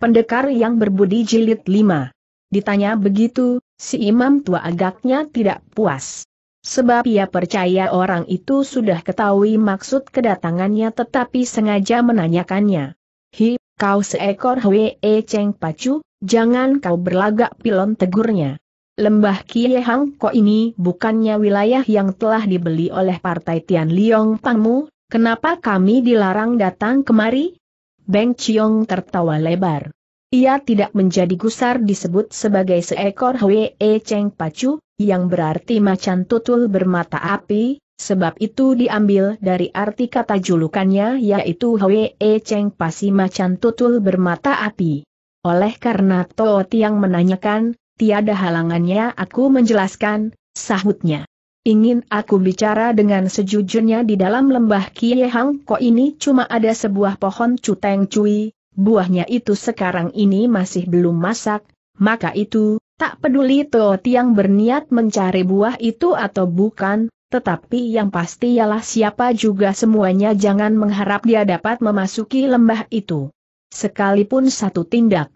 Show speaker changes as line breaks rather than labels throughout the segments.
Pendekar yang berbudi jilid 5. Ditanya begitu, si imam tua agaknya tidak puas. Sebab ia percaya orang itu sudah ketahui maksud kedatangannya tetapi sengaja menanyakannya. Hi, kau seekor Hwe e Ceng Pacu, jangan kau berlagak pilon tegurnya. Lembah Kie Hang Ko ini bukannya wilayah yang telah dibeli oleh Partai Tian Liong Pangmu, kenapa kami dilarang datang kemari? Beng Chiong tertawa lebar. Ia tidak menjadi gusar disebut sebagai seekor Hwee Cheng Pacu, yang berarti macan tutul bermata api, sebab itu diambil dari arti kata julukannya yaitu Hwee Cheng Pasi macan tutul bermata api. Oleh karena Toot yang menanyakan, tiada halangannya aku menjelaskan, sahutnya. Ingin aku bicara dengan sejujurnya di dalam lembah Kie Hang Ko ini cuma ada sebuah pohon cuteng cuy, buahnya itu sekarang ini masih belum masak, maka itu, tak peduli toh Tiang berniat mencari buah itu atau bukan, tetapi yang pasti ialah siapa juga semuanya jangan mengharap dia dapat memasuki lembah itu. Sekalipun satu tindak,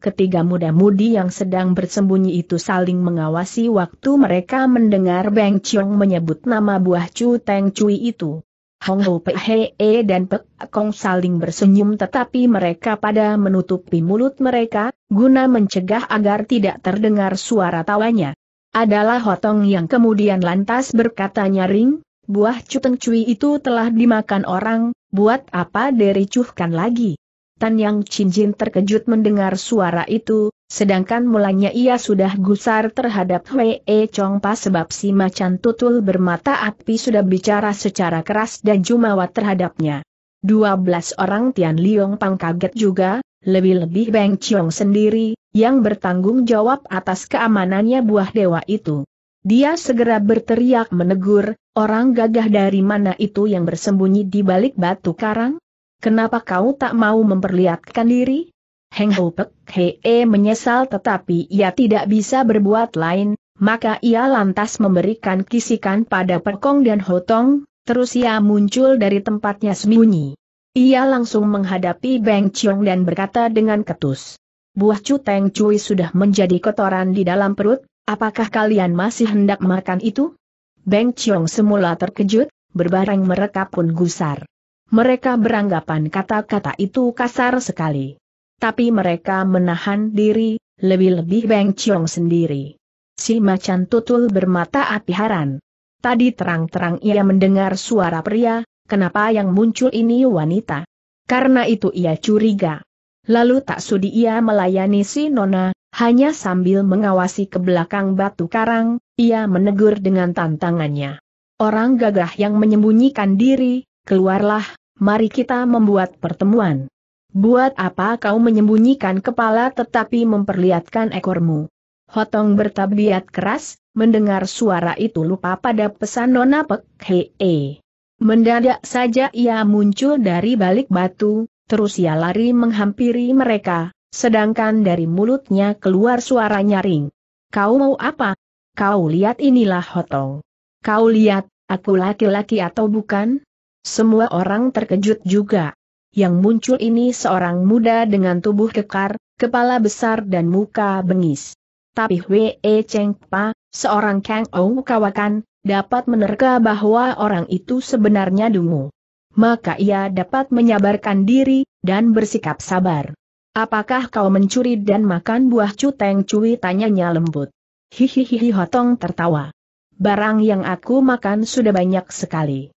Ketiga muda-mudi yang sedang bersembunyi itu saling mengawasi waktu mereka mendengar Beng Chiong menyebut nama buah Chu Teng Cui itu. Hong Ho Pei He e dan Pek Kong saling bersenyum tetapi mereka pada menutupi mulut mereka, guna mencegah agar tidak terdengar suara tawanya. Adalah Hotong yang kemudian lantas berkata nyaring, buah Chu Teng cui itu telah dimakan orang, buat apa dericuhkan lagi? Tan Yang Jin terkejut mendengar suara itu, sedangkan mulanya ia sudah gusar terhadap Hwee Chong Pa sebab si macan tutul bermata api sudah bicara secara keras dan jumawa terhadapnya. 12 orang Tian Liong Pang kaget juga, lebih-lebih Beng Chong sendiri, yang bertanggung jawab atas keamanannya buah dewa itu. Dia segera berteriak menegur, orang gagah dari mana itu yang bersembunyi di balik batu karang? Kenapa kau tak mau memperlihatkan diri? Heng Ho Pek Hee menyesal tetapi ia tidak bisa berbuat lain, maka ia lantas memberikan kisikan pada Perkong dan Hotong, terus ia muncul dari tempatnya sembunyi. Ia langsung menghadapi Beng Chiong dan berkata dengan ketus. Buah Teng cui sudah menjadi kotoran di dalam perut, apakah kalian masih hendak makan itu? Beng Chiong semula terkejut, berbareng mereka pun gusar. Mereka beranggapan kata-kata itu kasar sekali. Tapi mereka menahan diri, lebih-lebih Beng Chiong sendiri. Si macan tutul bermata api haran. Tadi terang-terang ia mendengar suara pria, kenapa yang muncul ini wanita? Karena itu ia curiga. Lalu tak sudi ia melayani si Nona, hanya sambil mengawasi ke belakang batu karang, ia menegur dengan tantangannya. Orang gagah yang menyembunyikan diri, keluarlah, mari kita membuat pertemuan. Buat apa kau menyembunyikan kepala tetapi memperlihatkan ekormu? Hotong bertabiat keras, mendengar suara itu lupa pada pesan Nona Pek Hee. Mendadak saja ia muncul dari balik batu, terus ia lari menghampiri mereka, sedangkan dari mulutnya keluar suara nyaring. Kau mau apa? Kau lihat inilah Hotong. Kau lihat, aku laki-laki atau bukan? Semua orang terkejut juga. Yang muncul ini seorang muda dengan tubuh kekar, kepala besar dan muka bengis. Tapi Wei e Cheng Pa, seorang Kang Ou Kawakan, dapat menerka bahwa orang itu sebenarnya dungu. Maka ia dapat menyabarkan diri, dan bersikap sabar. Apakah kau mencuri dan makan buah cuteng cui tanyanya lembut. Hihihihi Hotong tertawa. Barang yang aku makan sudah banyak sekali.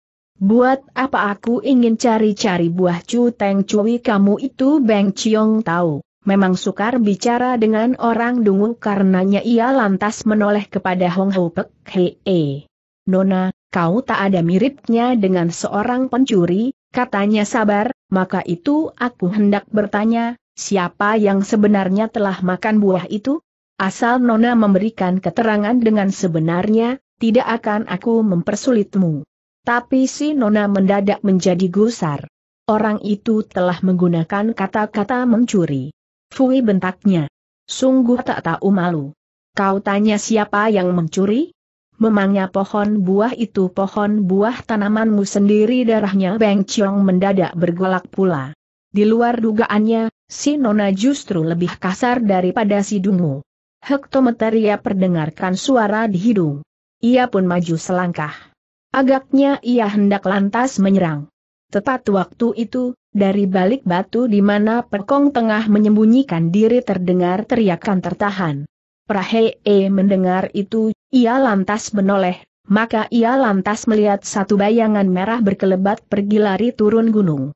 Buat apa aku ingin cari-cari buah cu teng cuwi kamu itu Beng Chiong tahu. Memang sukar bicara dengan orang dungu karenanya ia lantas menoleh kepada Hong Ho Pek -e. Nona, kau tak ada miripnya dengan seorang pencuri, katanya sabar, maka itu aku hendak bertanya, siapa yang sebenarnya telah makan buah itu? Asal Nona memberikan keterangan dengan sebenarnya, tidak akan aku mempersulitmu. Tapi si Nona mendadak menjadi gusar. Orang itu telah menggunakan kata-kata mencuri. Fui bentaknya. Sungguh tak tahu malu. Kau tanya siapa yang mencuri? Memangnya pohon buah itu pohon buah tanamanmu sendiri darahnya Beng Chiong mendadak bergolak pula. Di luar dugaannya, si Nona justru lebih kasar daripada si Dungu. Hektometer ia perdengarkan suara di hidung. Ia pun maju selangkah. Agaknya ia hendak lantas menyerang. Tepat waktu itu, dari balik batu di mana Perkong tengah menyembunyikan diri terdengar teriakan tertahan. Prahe Prahee mendengar itu, ia lantas menoleh, maka ia lantas melihat satu bayangan merah berkelebat pergi lari turun gunung.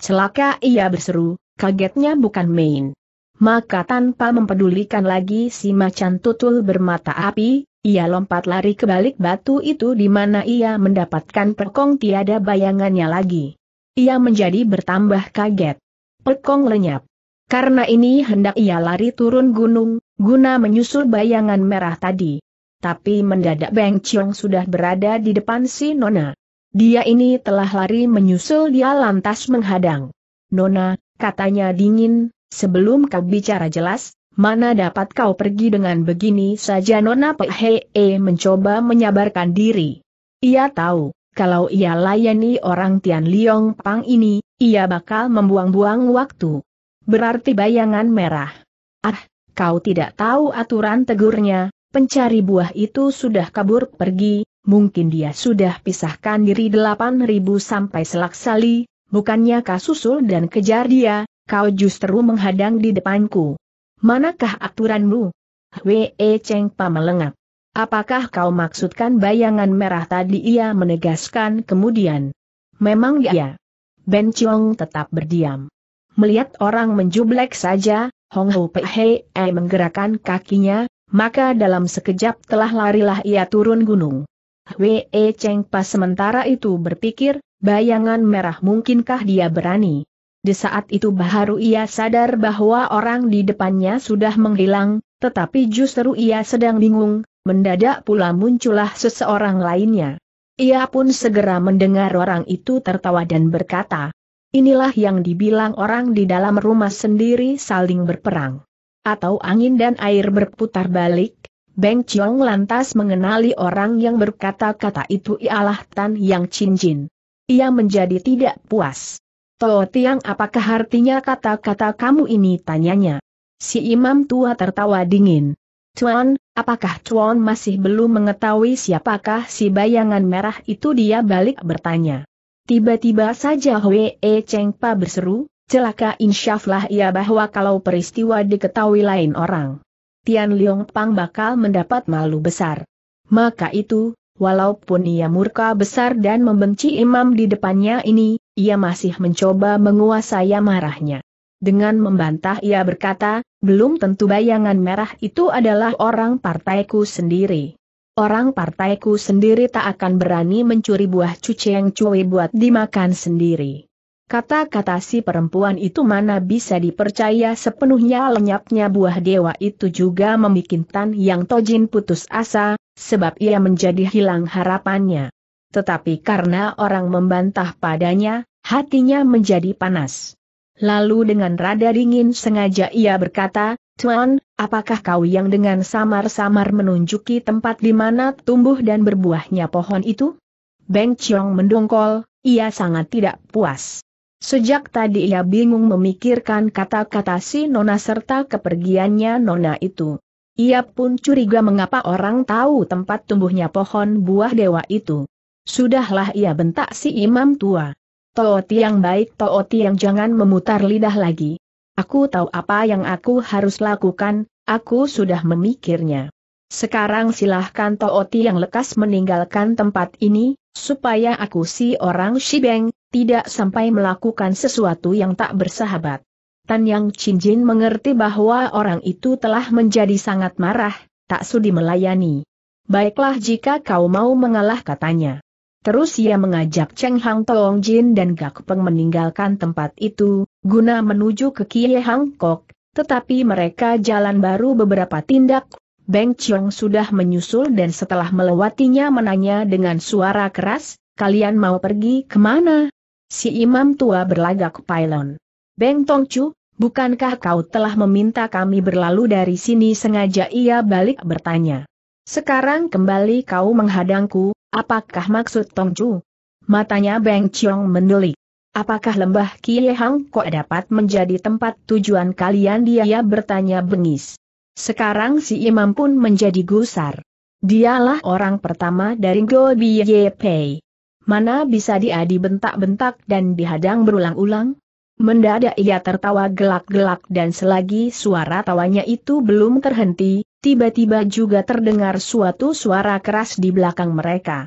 Celaka ia berseru, kagetnya bukan main. Maka tanpa mempedulikan lagi si macan tutul bermata api, ia lompat lari ke balik batu itu di mana ia mendapatkan perkong tiada bayangannya lagi. Ia menjadi bertambah kaget. Perkong lenyap. Karena ini hendak ia lari turun gunung, guna menyusul bayangan merah tadi. Tapi mendadak Beng Chiong sudah berada di depan si Nona. Dia ini telah lari menyusul dia lantas menghadang. Nona, katanya dingin, Sebelum kau bicara jelas, mana dapat kau pergi dengan begini saja Nona Phee mencoba menyabarkan diri. Ia tahu, kalau ia layani orang Tian Liong Pang ini, ia bakal membuang-buang waktu. Berarti bayangan merah. Ah, kau tidak tahu aturan tegurnya, pencari buah itu sudah kabur pergi, mungkin dia sudah pisahkan diri 8.000 sampai selaksali, bukannya kasusul dan kejar dia, kau justru menghadang di depanku. Manakah aturanmu? Wei e Cheng melengak. Apakah kau maksudkan bayangan merah tadi ia menegaskan kemudian? Memang ya. Ben Chong tetap berdiam. Melihat orang menjublek saja, Hong Ho Pei Hei e menggerakkan kakinya, maka dalam sekejap telah larilah ia turun gunung. Wei e Cheng pas sementara itu berpikir, bayangan merah mungkinkah dia berani? Di saat itu baru ia sadar bahwa orang di depannya sudah menghilang, tetapi justru ia sedang bingung, mendadak pula muncullah seseorang lainnya. Ia pun segera mendengar orang itu tertawa dan berkata, Inilah yang dibilang orang di dalam rumah sendiri saling berperang. Atau angin dan air berputar balik, Beng Chiong lantas mengenali orang yang berkata-kata itu ialah Tan Yang Chin Jin. Ia menjadi tidak puas. Toh Tiang apakah artinya kata-kata kamu ini tanyanya. Si imam tua tertawa dingin. Cuan, apakah Cuan masih belum mengetahui siapakah si bayangan merah itu dia balik bertanya. Tiba-tiba saja Hwee E Cheng Pa berseru, celaka insyaflah ia bahwa kalau peristiwa diketahui lain orang. Tian Leong Pang bakal mendapat malu besar. Maka itu, Walaupun ia murka besar dan membenci imam di depannya ini, ia masih mencoba menguasai marahnya. Dengan membantah ia berkata, belum tentu bayangan merah itu adalah orang partaiku sendiri. Orang partaiku sendiri tak akan berani mencuri buah cuci yang cuwe buat dimakan sendiri. Kata-kata si perempuan itu mana bisa dipercaya sepenuhnya lenyapnya buah dewa itu juga membuat Tan Yang Tojin putus asa, sebab ia menjadi hilang harapannya. Tetapi karena orang membantah padanya, hatinya menjadi panas. Lalu dengan rada dingin sengaja ia berkata, Tuan, apakah kau yang dengan samar-samar menunjuki tempat di mana tumbuh dan berbuahnya pohon itu? Beng Chiong mendongkol, ia sangat tidak puas. Sejak tadi ia bingung memikirkan kata-kata si Nona serta kepergiannya Nona itu. Ia pun curiga mengapa orang tahu tempat tumbuhnya pohon buah dewa itu. Sudahlah ia bentak si imam tua. Tooti yang baik Tooti yang jangan memutar lidah lagi. Aku tahu apa yang aku harus lakukan, aku sudah memikirnya. Sekarang silahkan Tooti yang lekas meninggalkan tempat ini, supaya aku si orang Shibeng, tidak sampai melakukan sesuatu yang tak bersahabat. Tan Yang Jin mengerti bahwa orang itu telah menjadi sangat marah, tak sudi melayani. Baiklah jika kau mau mengalah katanya. Terus ia mengajak Cheng Hang Tong Jin dan Gak Peng meninggalkan tempat itu, guna menuju ke Kie Hang Kok, tetapi mereka jalan baru beberapa tindak, Beng Chong sudah menyusul dan setelah melewatinya menanya dengan suara keras, kalian mau pergi kemana? Si imam tua berlagak pylon. Beng Tong Chu. Bukankah kau telah meminta kami berlalu dari sini sengaja ia balik bertanya. Sekarang kembali kau menghadangku, apakah maksud Tong Chu? Matanya Beng Chiong mendelik. Apakah lembah Kie Hang kok dapat menjadi tempat tujuan kalian dia bertanya bengis. Sekarang si imam pun menjadi gusar. Dialah orang pertama dari Go Biye Pei. Mana bisa dia dibentak-bentak dan dihadang berulang-ulang? Mendadak ia tertawa gelak-gelak dan selagi suara tawanya itu belum terhenti, tiba-tiba juga terdengar suatu suara keras di belakang mereka.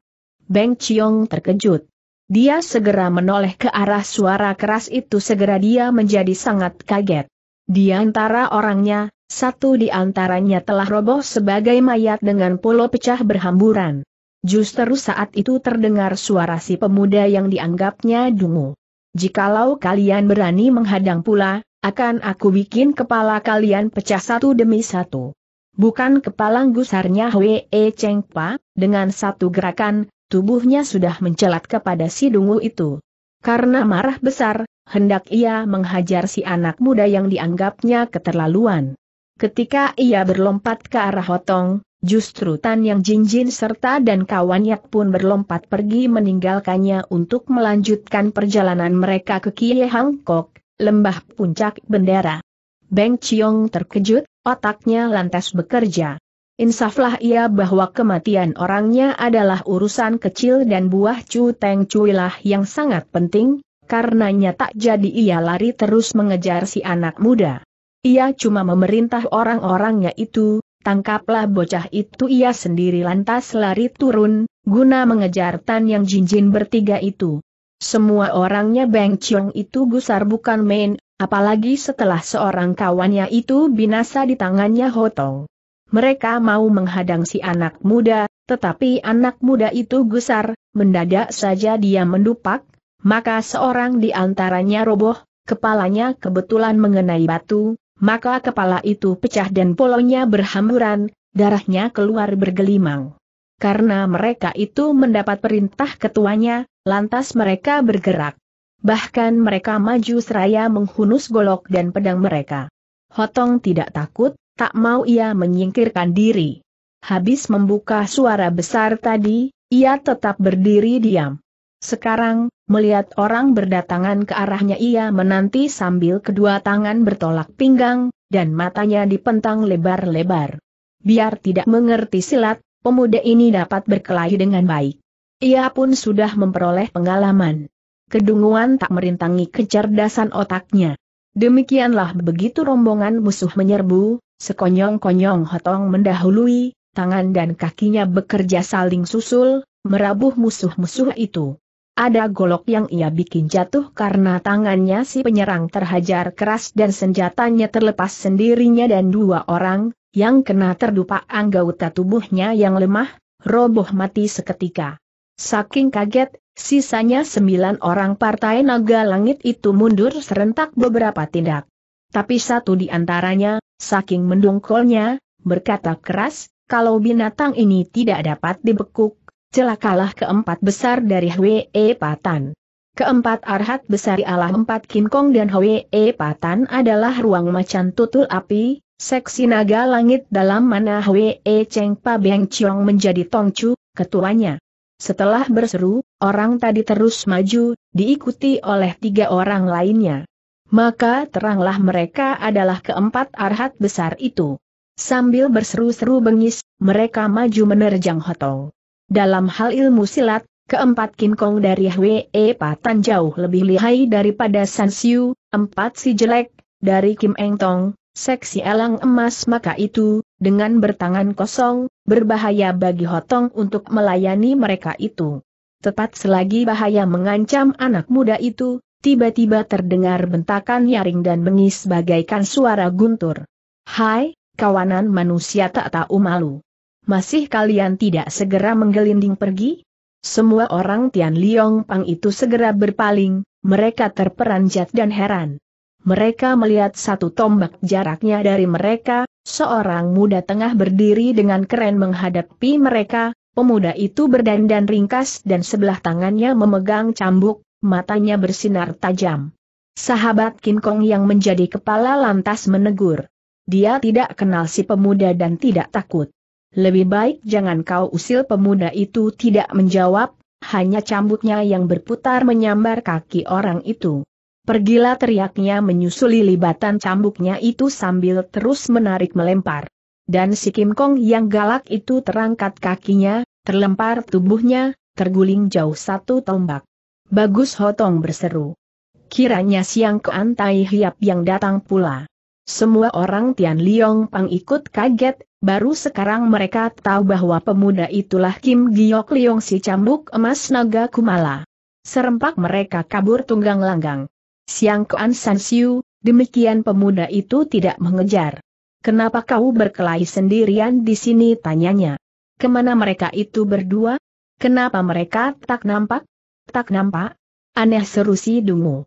Beng Chiong terkejut. Dia segera menoleh ke arah suara keras itu segera dia menjadi sangat kaget. Di antara orangnya, satu di antaranya telah roboh sebagai mayat dengan polo pecah berhamburan. Justru saat itu terdengar suara si pemuda yang dianggapnya dungu. Jikalau kalian berani menghadang pula, akan aku bikin kepala kalian pecah satu demi satu. Bukan kepala gusarnya Hwe e Cheng Pa, dengan satu gerakan, tubuhnya sudah mencelat kepada si dungu itu. Karena marah besar, hendak ia menghajar si anak muda yang dianggapnya keterlaluan. Ketika ia berlompat ke arah Hotong, Justru Tan Yang Jinjin serta dan kawannya pun berlompat pergi meninggalkannya untuk melanjutkan perjalanan mereka ke Kie Hangkok, lembah puncak bendera. Beng Chiong terkejut, otaknya lantas bekerja. Insaflah ia bahwa kematian orangnya adalah urusan kecil dan buah Chu Teng Cuilah yang sangat penting, karenanya tak jadi ia lari terus mengejar si anak muda. Ia cuma memerintah orang-orangnya itu, Tangkaplah bocah itu ia sendiri lantas lari turun, guna mengejar Tan Yang Jinjin bertiga itu. Semua orangnya Beng Chiong itu gusar bukan main, apalagi setelah seorang kawannya itu binasa di tangannya Hotong. Mereka mau menghadang si anak muda, tetapi anak muda itu gusar, mendadak saja dia mendupak, maka seorang di antaranya roboh, kepalanya kebetulan mengenai batu, maka kepala itu pecah dan polonya berhamburan, darahnya keluar bergelimang. Karena mereka itu mendapat perintah ketuanya, lantas mereka bergerak. Bahkan mereka maju seraya menghunus golok dan pedang mereka. Hotong tidak takut, tak mau ia menyingkirkan diri. Habis membuka suara besar tadi, ia tetap berdiri diam. Sekarang, Melihat orang berdatangan ke arahnya ia menanti sambil kedua tangan bertolak pinggang, dan matanya dipentang lebar-lebar. Biar tidak mengerti silat, pemuda ini dapat berkelahi dengan baik. Ia pun sudah memperoleh pengalaman. Kedunguan tak merintangi kecerdasan otaknya. Demikianlah begitu rombongan musuh menyerbu, sekonyong-konyong Hotong mendahului, tangan dan kakinya bekerja saling susul, merabuh musuh-musuh itu. Ada golok yang ia bikin jatuh karena tangannya si penyerang terhajar keras dan senjatanya terlepas sendirinya dan dua orang, yang kena terdupa anggota tubuhnya yang lemah, roboh mati seketika. Saking kaget, sisanya sembilan orang partai naga langit itu mundur serentak beberapa tindak. Tapi satu di antaranya, saking mendongkolnya, berkata keras, kalau binatang ini tidak dapat dibekuk, celakalah keempat besar dari Hwe e Patan. Keempat arhat besar ialah empat Kim Kong dan Hwe e Patan adalah ruang macan tutul api, seksi naga langit dalam mana Hwe e Cheng Pa Beng Chiong menjadi Tongcu, ketuanya. Setelah berseru, orang tadi terus maju, diikuti oleh tiga orang lainnya. Maka teranglah mereka adalah keempat arhat besar itu. Sambil berseru-seru bengis, mereka maju menerjang hotel. Dalam hal ilmu silat, keempat kinkong dari Hwee Patan jauh lebih lihai daripada San Siu, empat si jelek, dari Kim Eng Tong, seksi elang emas maka itu, dengan bertangan kosong, berbahaya bagi Hotong untuk melayani mereka itu. Tepat selagi bahaya mengancam anak muda itu, tiba-tiba terdengar bentakan nyaring dan bengis bagaikan suara guntur. Hai, kawanan manusia tak tahu malu masih kalian tidak segera menggelinding pergi? Semua orang Tian Liong Pang itu segera berpaling, mereka terperanjat dan heran. Mereka melihat satu tombak jaraknya dari mereka, seorang muda tengah berdiri dengan keren menghadapi mereka, pemuda itu berdandan ringkas dan sebelah tangannya memegang cambuk, matanya bersinar tajam. Sahabat King Kong yang menjadi kepala lantas menegur. Dia tidak kenal si pemuda dan tidak takut. Lebih baik jangan kau usil pemuda itu tidak menjawab, hanya cambuknya yang berputar menyambar kaki orang itu. Pergilah teriaknya menyusuli libatan cambuknya itu sambil terus menarik melempar. Dan si Kim Kong yang galak itu terangkat kakinya, terlempar tubuhnya, terguling jauh satu tombak. Bagus Hotong berseru. Kiranya siang keantai hiap yang datang pula. Semua orang Tian Liong Pang ikut kaget, baru sekarang mereka tahu bahwa pemuda itulah Kim Giok Liong si cambuk emas naga kumala. Serempak mereka kabur tunggang langgang. Siang Kuan San Siu, demikian pemuda itu tidak mengejar. Kenapa kau berkelahi sendirian di sini tanyanya. Kemana mereka itu berdua? Kenapa mereka tak nampak? Tak nampak? Aneh seru si dungu.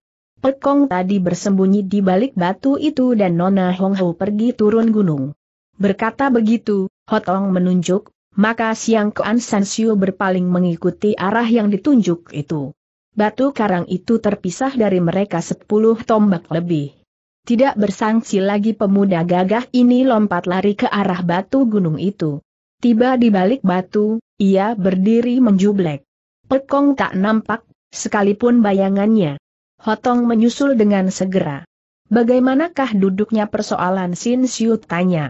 Pekong tadi bersembunyi di balik batu itu dan Nona Hong Ho pergi turun gunung. Berkata begitu, Hotong menunjuk, maka Siang Kuan San Siu berpaling mengikuti arah yang ditunjuk itu. Batu karang itu terpisah dari mereka sepuluh tombak lebih. Tidak bersangsi lagi pemuda gagah ini lompat lari ke arah batu gunung itu. Tiba di balik batu, ia berdiri menjublek. Pekong tak nampak, sekalipun bayangannya. Hotong menyusul dengan segera. Bagaimanakah duduknya persoalan Sin Siu tanya.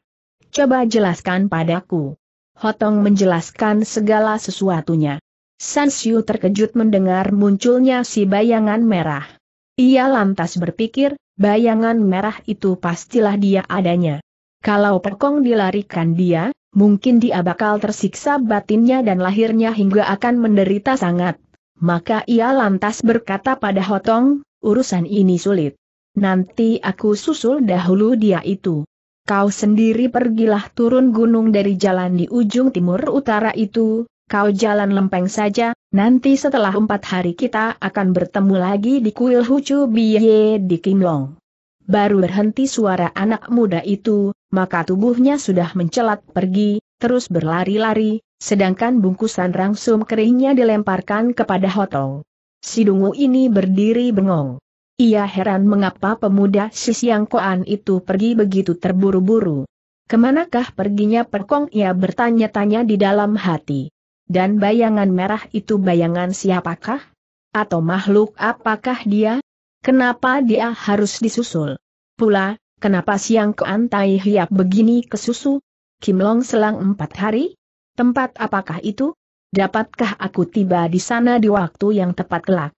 Coba jelaskan padaku. Hotong menjelaskan segala sesuatunya. San Siu terkejut mendengar munculnya si bayangan merah. Ia lantas berpikir, bayangan merah itu pastilah dia adanya. Kalau Pekong dilarikan dia, mungkin dia bakal tersiksa batinnya dan lahirnya hingga akan menderita sangat. Maka ia lantas berkata pada Hotong, urusan ini sulit. Nanti aku susul dahulu dia itu. Kau sendiri pergilah turun gunung dari jalan di ujung timur utara itu, kau jalan lempeng saja, nanti setelah empat hari kita akan bertemu lagi di kuil Hucu Biye di Kimlong. Baru berhenti suara anak muda itu, maka tubuhnya sudah mencelat pergi, terus berlari-lari, sedangkan bungkusan rangsum keringnya dilemparkan kepada Hotong. Sidungu ini berdiri bengong. Ia heran mengapa pemuda si Siang Koan itu pergi begitu terburu-buru. Kemanakah perginya perkong ia bertanya-tanya di dalam hati. Dan bayangan merah itu bayangan siapakah? Atau makhluk apakah dia? Kenapa dia harus disusul? Pula, kenapa siang keantai hiap begini kesusu? Kim Long selang empat hari? Tempat apakah itu? Dapatkah aku tiba di sana di waktu yang tepat kelak?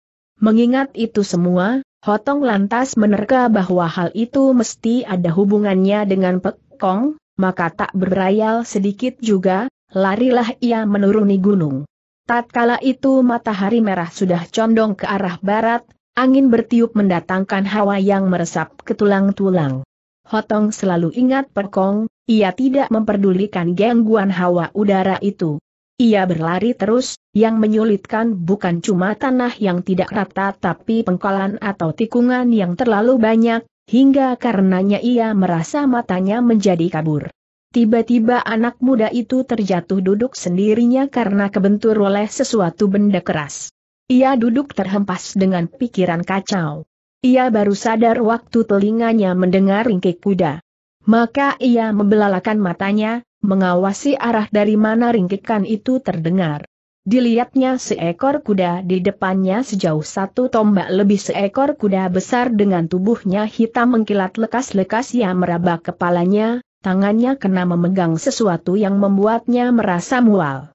Mengingat itu semua, Hotong lantas menerka bahwa hal itu mesti ada hubungannya dengan Pekong, maka tak berayal sedikit juga, larilah ia menuruni gunung. Tatkala itu matahari merah sudah condong ke arah barat, angin bertiup mendatangkan hawa yang meresap ke tulang-tulang. Hotong selalu ingat Pekong, ia tidak memperdulikan gangguan hawa udara itu. Ia berlari terus, yang menyulitkan bukan cuma tanah yang tidak rata tapi pengkolan atau tikungan yang terlalu banyak, hingga karenanya ia merasa matanya menjadi kabur. Tiba-tiba anak muda itu terjatuh duduk sendirinya karena kebentur oleh sesuatu benda keras. Ia duduk terhempas dengan pikiran kacau. Ia baru sadar waktu telinganya mendengar ringkik kuda. Maka ia membelalakan matanya, mengawasi arah dari mana ringkikan itu terdengar. Dilihatnya seekor kuda di depannya sejauh satu tombak lebih seekor kuda besar dengan tubuhnya hitam mengkilat lekas-lekas ia meraba kepalanya, tangannya kena memegang sesuatu yang membuatnya merasa mual.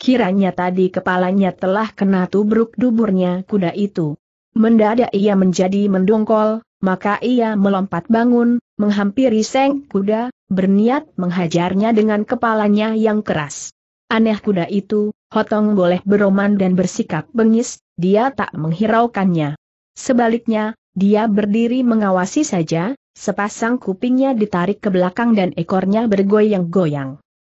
Kiranya tadi kepalanya telah kena tubruk duburnya kuda itu. Mendadak ia menjadi mendongkol, maka ia melompat bangun, menghampiri Seng Kuda, berniat menghajarnya dengan kepalanya yang keras. Aneh kuda itu, Hotong boleh beroman dan bersikap bengis, dia tak menghiraukannya. Sebaliknya, dia berdiri mengawasi saja, sepasang kupingnya ditarik ke belakang dan ekornya bergoyang-goyang.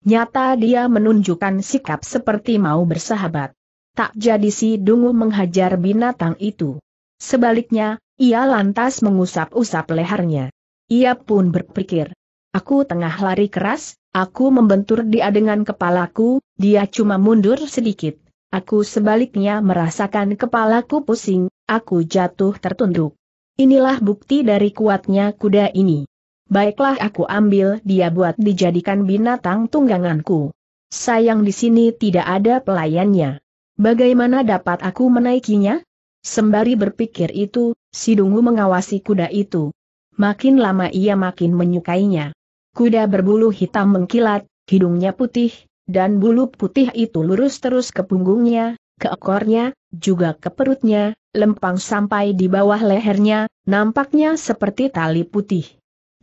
Nyata dia menunjukkan sikap seperti mau bersahabat. Tak jadi si dungu menghajar binatang itu. Sebaliknya, ia lantas mengusap-usap lehernya. Ia pun berpikir. Aku tengah lari keras, aku membentur dia dengan kepalaku, dia cuma mundur sedikit. Aku sebaliknya merasakan kepalaku pusing, aku jatuh tertunduk. Inilah bukti dari kuatnya kuda ini. Baiklah aku ambil dia buat dijadikan binatang tungganganku. Sayang di sini tidak ada pelayannya. Bagaimana dapat aku menaikinya? Sembari berpikir itu, Sidungu mengawasi kuda itu makin lama ia makin menyukainya. Kuda berbulu hitam mengkilat, hidungnya putih, dan bulu putih itu lurus terus ke punggungnya, ke ekornya, juga ke perutnya, lempang sampai di bawah lehernya, nampaknya seperti tali putih.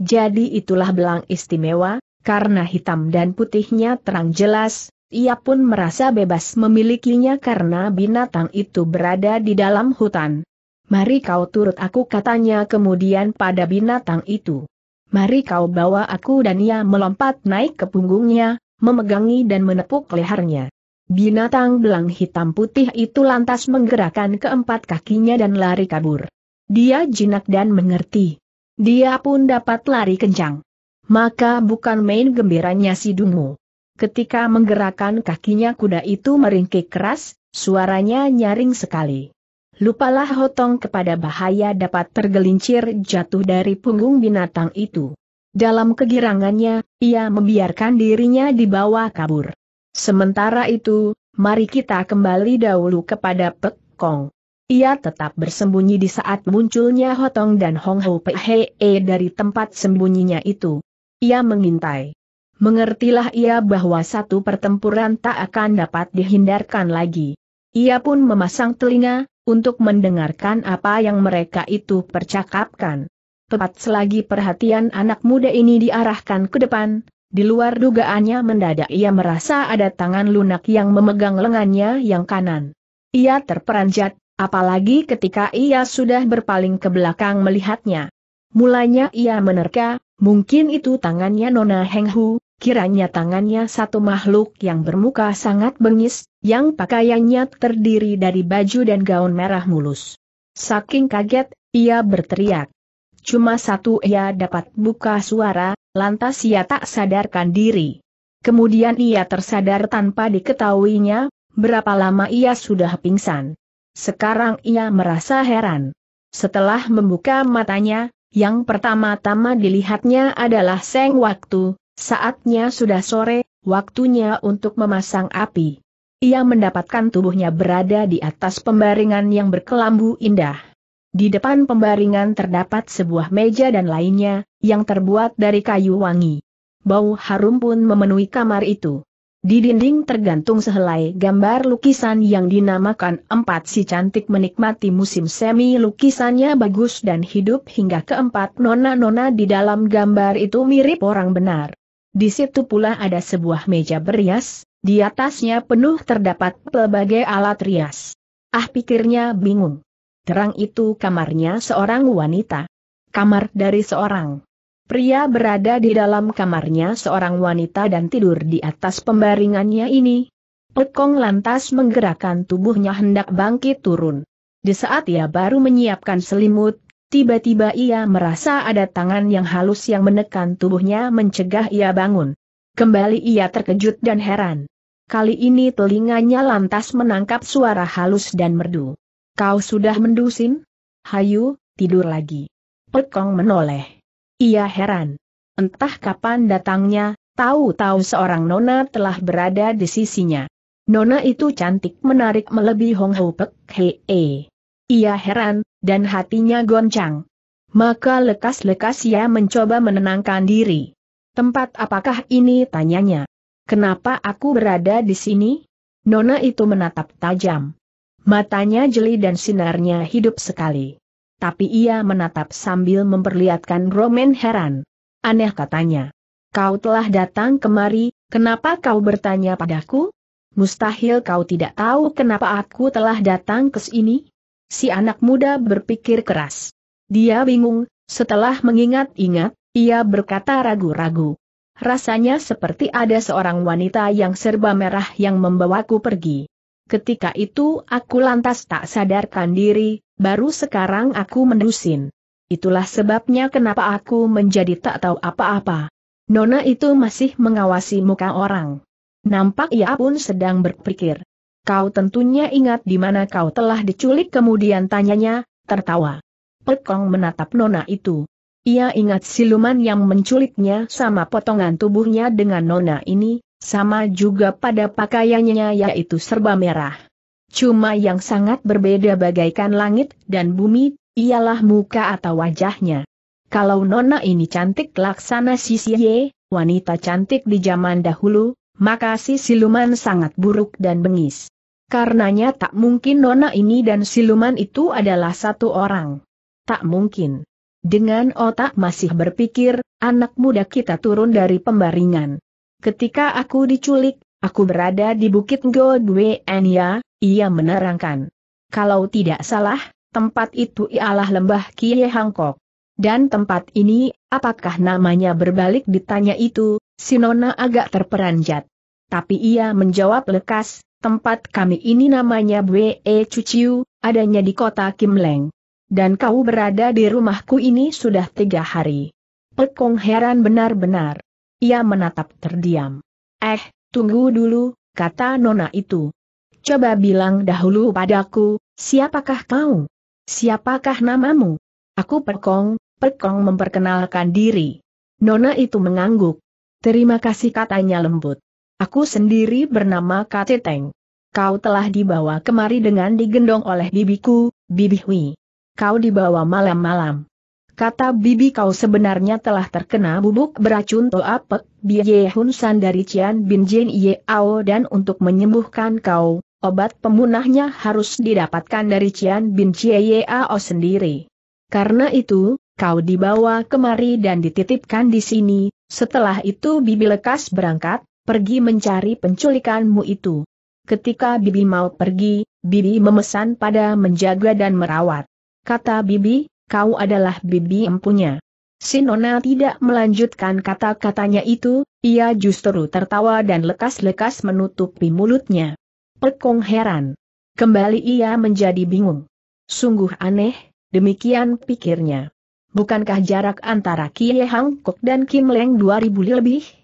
Jadi itulah belang istimewa, karena hitam dan putihnya terang jelas, ia pun merasa bebas memilikinya karena binatang itu berada di dalam hutan. Mari kau turut aku katanya kemudian pada binatang itu. Mari kau bawa aku dan ia melompat naik ke punggungnya, memegangi dan menepuk lehernya. Binatang belang hitam putih itu lantas menggerakkan keempat kakinya dan lari kabur. Dia jinak dan mengerti. Dia pun dapat lari kencang. Maka bukan main gembiranya si Dungu. Ketika menggerakkan kakinya kuda itu meringkik keras, suaranya nyaring sekali lupalah Hotong kepada bahaya dapat tergelincir jatuh dari punggung binatang itu. Dalam kegirangannya, ia membiarkan dirinya dibawa kabur. Sementara itu, mari kita kembali dahulu kepada Pek Kong. Ia tetap bersembunyi di saat munculnya Hotong dan Hong Ho Pehe dari tempat sembunyinya itu. Ia mengintai. Mengertilah ia bahwa satu pertempuran tak akan dapat dihindarkan lagi. Ia pun memasang telinga, untuk mendengarkan apa yang mereka itu percakapkan. Tepat selagi perhatian anak muda ini diarahkan ke depan, di luar dugaannya mendadak ia merasa ada tangan lunak yang memegang lengannya yang kanan. Ia terperanjat, apalagi ketika ia sudah berpaling ke belakang melihatnya. Mulanya ia menerka, mungkin itu tangannya Nona Heng Hu, kiranya tangannya satu makhluk yang bermuka sangat bengis, yang pakaiannya terdiri dari baju dan gaun merah mulus. Saking kaget, ia berteriak. Cuma satu ia dapat buka suara, lantas ia tak sadarkan diri. Kemudian ia tersadar tanpa diketahuinya, berapa lama ia sudah pingsan. Sekarang ia merasa heran. Setelah membuka matanya, yang pertama-tama dilihatnya adalah seng waktu, Saatnya sudah sore, waktunya untuk memasang api. Ia mendapatkan tubuhnya berada di atas pembaringan yang berkelambu indah. Di depan pembaringan terdapat sebuah meja dan lainnya, yang terbuat dari kayu wangi. Bau harum pun memenuhi kamar itu. Di dinding tergantung sehelai gambar lukisan yang dinamakan Empat Si Cantik menikmati musim semi lukisannya bagus dan hidup hingga keempat nona-nona di dalam gambar itu mirip orang benar. Di situ pula ada sebuah meja berias, di atasnya penuh terdapat pelbagai alat rias. Ah pikirnya bingung. Terang itu kamarnya seorang wanita. Kamar dari seorang pria berada di dalam kamarnya seorang wanita dan tidur di atas pembaringannya ini. Pekong lantas menggerakkan tubuhnya hendak bangkit turun. Di saat ia baru menyiapkan selimut, Tiba-tiba ia merasa ada tangan yang halus yang menekan tubuhnya mencegah ia bangun. Kembali ia terkejut dan heran. Kali ini telinganya lantas menangkap suara halus dan merdu. Kau sudah mendusin? Hayu, tidur lagi. Pekong menoleh. Ia heran. Entah kapan datangnya, tahu-tahu seorang nona telah berada di sisinya. Nona itu cantik menarik melebihi Hong Hou Pek Hei. Ia heran, dan hatinya goncang. Maka lekas-lekas ia mencoba menenangkan diri. Tempat apakah ini tanyanya? Kenapa aku berada di sini? Nona itu menatap tajam. Matanya jeli dan sinarnya hidup sekali. Tapi ia menatap sambil memperlihatkan Roman heran. Aneh katanya. Kau telah datang kemari, kenapa kau bertanya padaku? Mustahil kau tidak tahu kenapa aku telah datang ke sini? si anak muda berpikir keras. Dia bingung, setelah mengingat-ingat, ia berkata ragu-ragu. Rasanya seperti ada seorang wanita yang serba merah yang membawaku pergi. Ketika itu aku lantas tak sadarkan diri, baru sekarang aku mendusin. Itulah sebabnya kenapa aku menjadi tak tahu apa-apa. Nona itu masih mengawasi muka orang. Nampak ia pun sedang berpikir. Kau tentunya ingat di mana kau telah diculik kemudian tanyanya, tertawa. Pekong menatap nona itu. Ia ingat siluman yang menculiknya sama potongan tubuhnya dengan nona ini, sama juga pada pakaiannya yaitu serba merah. Cuma yang sangat berbeda bagaikan langit dan bumi, ialah muka atau wajahnya. Kalau nona ini cantik laksana sisye, wanita cantik di zaman dahulu, maka si siluman sangat buruk dan bengis. Karenanya tak mungkin nona ini dan siluman itu adalah satu orang. Tak mungkin. Dengan otak masih berpikir, anak muda kita turun dari pembaringan. Ketika aku diculik, aku berada di Bukit Godwe Enya, ia menerangkan. Kalau tidak salah, tempat itu ialah lembah Kie Hangkok. Dan tempat ini, apakah namanya berbalik ditanya itu, si Nona agak terperanjat. Tapi ia menjawab lekas, Tempat kami ini namanya Bwe e Cuciu, adanya di kota Kim Leng. Dan kau berada di rumahku ini sudah tiga hari. Pekong heran benar-benar. Ia menatap terdiam. Eh, tunggu dulu, kata nona itu. Coba bilang dahulu padaku, siapakah kau? Siapakah namamu? Aku Pekong, Pekong memperkenalkan diri. Nona itu mengangguk. Terima kasih katanya lembut. Aku sendiri bernama Kateteng. Kau telah dibawa kemari dengan digendong oleh bibiku, Bibi Hui. Kau dibawa malam-malam. Kata bibi kau sebenarnya telah terkena bubuk beracun Toapek, Biye Hun San dari Cian Bin Jin Ye Ao dan untuk menyembuhkan kau, obat pemunahnya harus didapatkan dari Cian Bin Cie Ye Ao sendiri. Karena itu, kau dibawa kemari dan dititipkan di sini, setelah itu bibi lekas berangkat, pergi mencari penculikanmu itu. Ketika Bibi mau pergi, Bibi memesan pada menjaga dan merawat. Kata Bibi, kau adalah Bibi empunya. Sinona tidak melanjutkan kata-katanya itu, ia justru tertawa dan lekas-lekas menutupi mulutnya. Pekong heran. Kembali ia menjadi bingung. Sungguh aneh, demikian pikirnya. Bukankah jarak antara Kie Hangkok dan Kim Leng 2000 lebih?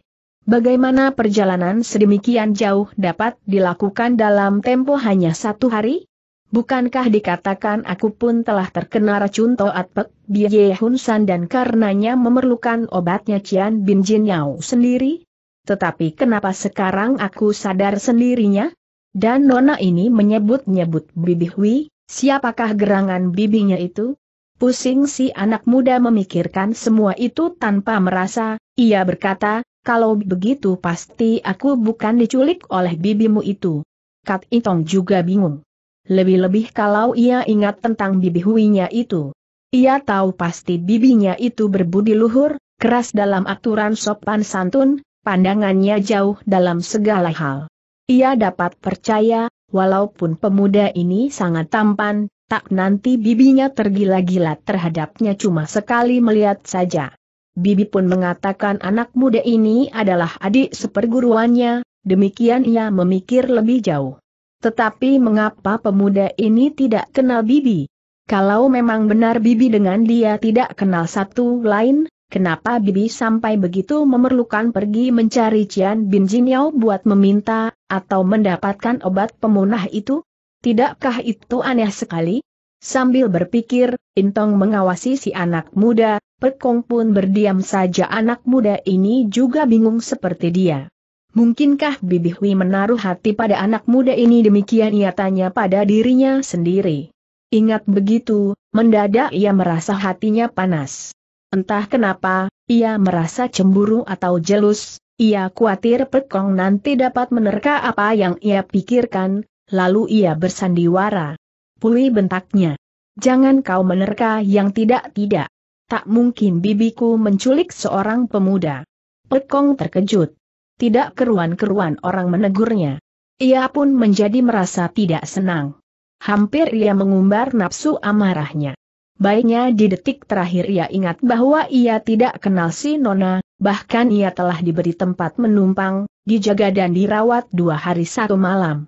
Bagaimana perjalanan sedemikian jauh dapat dilakukan dalam tempo hanya satu hari? Bukankah dikatakan aku pun telah terkena racun Toat Pek, Bie Hun San dan karenanya memerlukan obatnya Cian Bin Jin Yao sendiri? Tetapi kenapa sekarang aku sadar sendirinya? Dan Nona ini menyebut-nyebut Bibi Hui, siapakah gerangan bibinya itu? Pusing si anak muda memikirkan semua itu tanpa merasa, ia berkata, kalau begitu pasti aku bukan diculik oleh bibimu itu. Kat Itong juga bingung. Lebih-lebih kalau ia ingat tentang bibi huinya itu. Ia tahu pasti bibinya itu berbudi luhur, keras dalam aturan sopan santun, pandangannya jauh dalam segala hal. Ia dapat percaya, walaupun pemuda ini sangat tampan, tak nanti bibinya tergila-gila terhadapnya cuma sekali melihat saja. Bibi pun mengatakan anak muda ini adalah adik seperguruannya, demikian ia memikir lebih jauh. Tetapi mengapa pemuda ini tidak kenal Bibi? Kalau memang benar Bibi dengan dia tidak kenal satu lain, kenapa Bibi sampai begitu memerlukan pergi mencari Cian Bin Jinyao buat meminta, atau mendapatkan obat pemunah itu? Tidakkah itu aneh sekali? Sambil berpikir, Intong mengawasi si anak muda, Pekong pun berdiam saja anak muda ini juga bingung seperti dia. Mungkinkah Bibi Hui menaruh hati pada anak muda ini demikian ia tanya pada dirinya sendiri. Ingat begitu, mendadak ia merasa hatinya panas. Entah kenapa, ia merasa cemburu atau jelus, ia khawatir Pekong nanti dapat menerka apa yang ia pikirkan, lalu ia bersandiwara. Pulih bentaknya. Jangan kau menerka yang tidak-tidak. Tak mungkin bibiku menculik seorang pemuda. Pekong terkejut. Tidak keruan-keruan orang menegurnya. Ia pun menjadi merasa tidak senang. Hampir ia mengumbar nafsu amarahnya. Baiknya di detik terakhir ia ingat bahwa ia tidak kenal si Nona, bahkan ia telah diberi tempat menumpang, dijaga dan dirawat dua hari satu malam.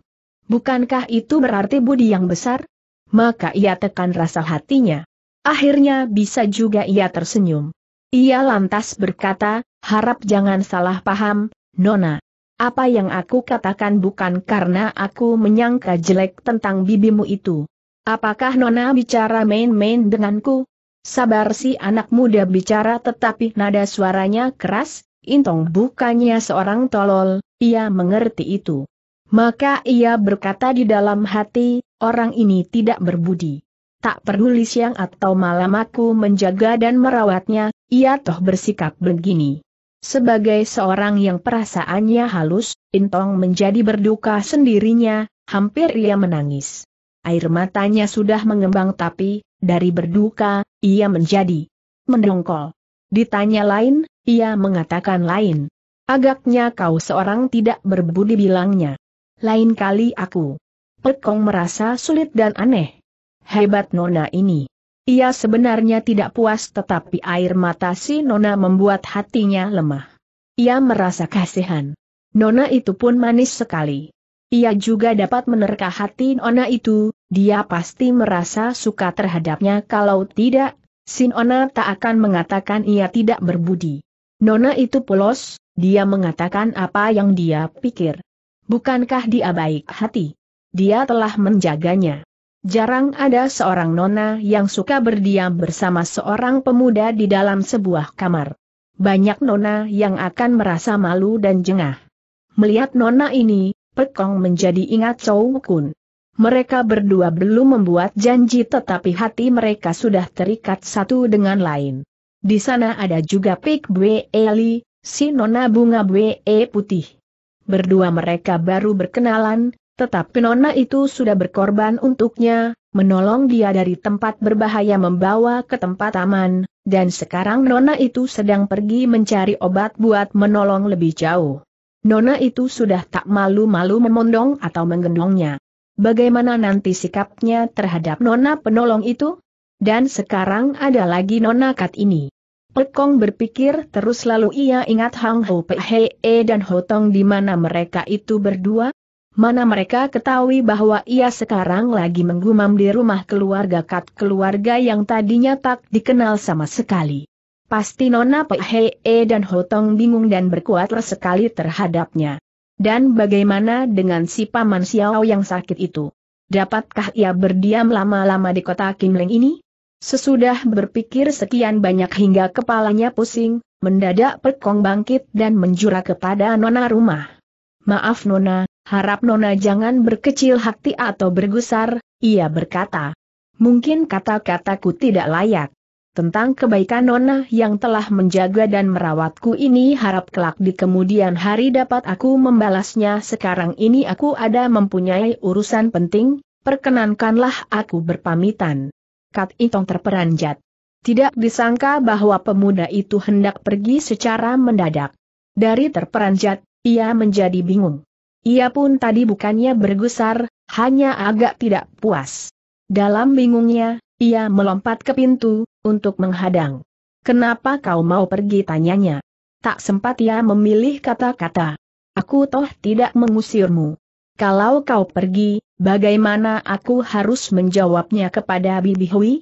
Bukankah itu berarti budi yang besar? Maka ia tekan rasa hatinya. Akhirnya bisa juga ia tersenyum. Ia lantas berkata, harap jangan salah paham, Nona. Apa yang aku katakan bukan karena aku menyangka jelek tentang bibimu itu. Apakah Nona bicara main-main denganku? Sabar si anak muda bicara tetapi nada suaranya keras, Intong bukannya seorang tolol, ia mengerti itu. Maka ia berkata di dalam hati, orang ini tidak berbudi tak peduli siang atau malam aku menjaga dan merawatnya, ia toh bersikap begini. Sebagai seorang yang perasaannya halus, Intong menjadi berduka sendirinya, hampir ia menangis. Air matanya sudah mengembang tapi, dari berduka, ia menjadi mendongkol. Ditanya lain, ia mengatakan lain. Agaknya kau seorang tidak berbudi bilangnya. Lain kali aku. Pekong merasa sulit dan aneh. Hebat Nona ini. Ia sebenarnya tidak puas tetapi air mata si Nona membuat hatinya lemah. Ia merasa kasihan. Nona itu pun manis sekali. Ia juga dapat menerka hati Nona itu, dia pasti merasa suka terhadapnya kalau tidak, si Nona tak akan mengatakan ia tidak berbudi. Nona itu polos, dia mengatakan apa yang dia pikir. Bukankah dia baik hati? Dia telah menjaganya. Jarang ada seorang nona yang suka berdiam bersama seorang pemuda di dalam sebuah kamar. Banyak nona yang akan merasa malu dan jengah. Melihat nona ini, Pekong menjadi ingat Chow Kun. Mereka berdua belum membuat janji tetapi hati mereka sudah terikat satu dengan lain. Di sana ada juga Pik Bwe Eli, si nona bunga Bwe Putih. Berdua mereka baru berkenalan, tetapi Nona itu sudah berkorban untuknya, menolong dia dari tempat berbahaya membawa ke tempat aman, dan sekarang Nona itu sedang pergi mencari obat buat menolong lebih jauh. Nona itu sudah tak malu-malu memondong atau menggendongnya. Bagaimana nanti sikapnya terhadap Nona penolong itu? Dan sekarang ada lagi Nona Kat ini. Pekong berpikir terus lalu ia ingat Hang Ho Pe He e dan Hotong di mana mereka itu berdua, Mana mereka ketahui bahwa ia sekarang lagi menggumam di rumah keluarga Kat keluarga yang tadinya tak dikenal sama sekali. Pasti Nona Pehe e dan Hotong bingung dan berkuat sekali terhadapnya. Dan bagaimana dengan si Paman Xiao yang sakit itu? Dapatkah ia berdiam lama-lama di kota Kimling ini? Sesudah berpikir sekian banyak hingga kepalanya pusing, mendadak Pekong bangkit dan menjura kepada Nona rumah. Maaf Nona, harap Nona jangan berkecil hati atau bergusar, ia berkata. Mungkin kata-kataku tidak layak. Tentang kebaikan Nona yang telah menjaga dan merawatku ini harap kelak di kemudian hari dapat aku membalasnya sekarang ini aku ada mempunyai urusan penting, perkenankanlah aku berpamitan. Kat Itong terperanjat. Tidak disangka bahwa pemuda itu hendak pergi secara mendadak. Dari terperanjat, ia menjadi bingung. Ia pun tadi bukannya bergusar, hanya agak tidak puas. Dalam bingungnya, ia melompat ke pintu, untuk menghadang. Kenapa kau mau pergi tanyanya? Tak sempat ia memilih kata-kata. Aku toh tidak mengusirmu. Kalau kau pergi, bagaimana aku harus menjawabnya kepada Bibi Hui?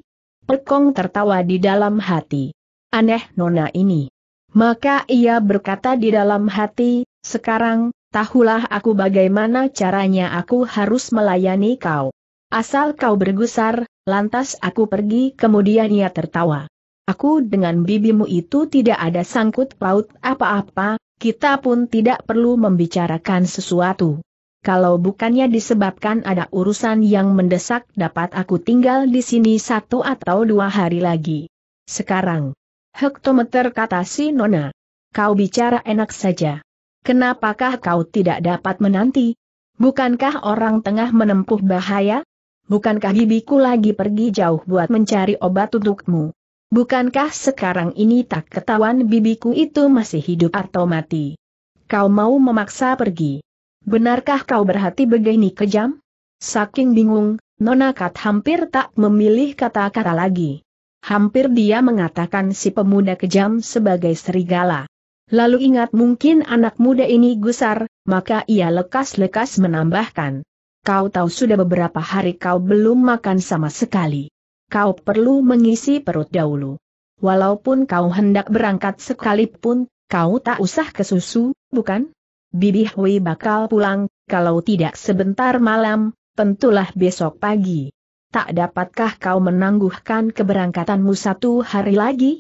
Pekong tertawa di dalam hati. Aneh nona ini. Maka ia berkata di dalam hati, sekarang, tahulah aku bagaimana caranya aku harus melayani kau. Asal kau bergusar, lantas aku pergi kemudian ia tertawa. Aku dengan bibimu itu tidak ada sangkut paut apa-apa, kita pun tidak perlu membicarakan sesuatu. Kalau bukannya disebabkan ada urusan yang mendesak dapat aku tinggal di sini satu atau dua hari lagi. Sekarang. Hektometer kata si Nona. Kau bicara enak saja. Kenapakah kau tidak dapat menanti? Bukankah orang tengah menempuh bahaya? Bukankah bibiku lagi pergi jauh buat mencari obat untukmu? Bukankah sekarang ini tak ketahuan bibiku itu masih hidup atau mati? Kau mau memaksa pergi. Benarkah kau berhati begini kejam? Saking bingung, Nona Kat hampir tak memilih kata-kata lagi. Hampir dia mengatakan si pemuda kejam sebagai serigala. Lalu ingat mungkin anak muda ini gusar, maka ia lekas-lekas menambahkan. Kau tahu sudah beberapa hari kau belum makan sama sekali. Kau perlu mengisi perut dahulu. Walaupun kau hendak berangkat sekalipun, kau tak usah ke susu, bukan? Bibi Hui bakal pulang, kalau tidak sebentar malam, tentulah besok pagi. Tak dapatkah kau menangguhkan keberangkatanmu satu hari lagi?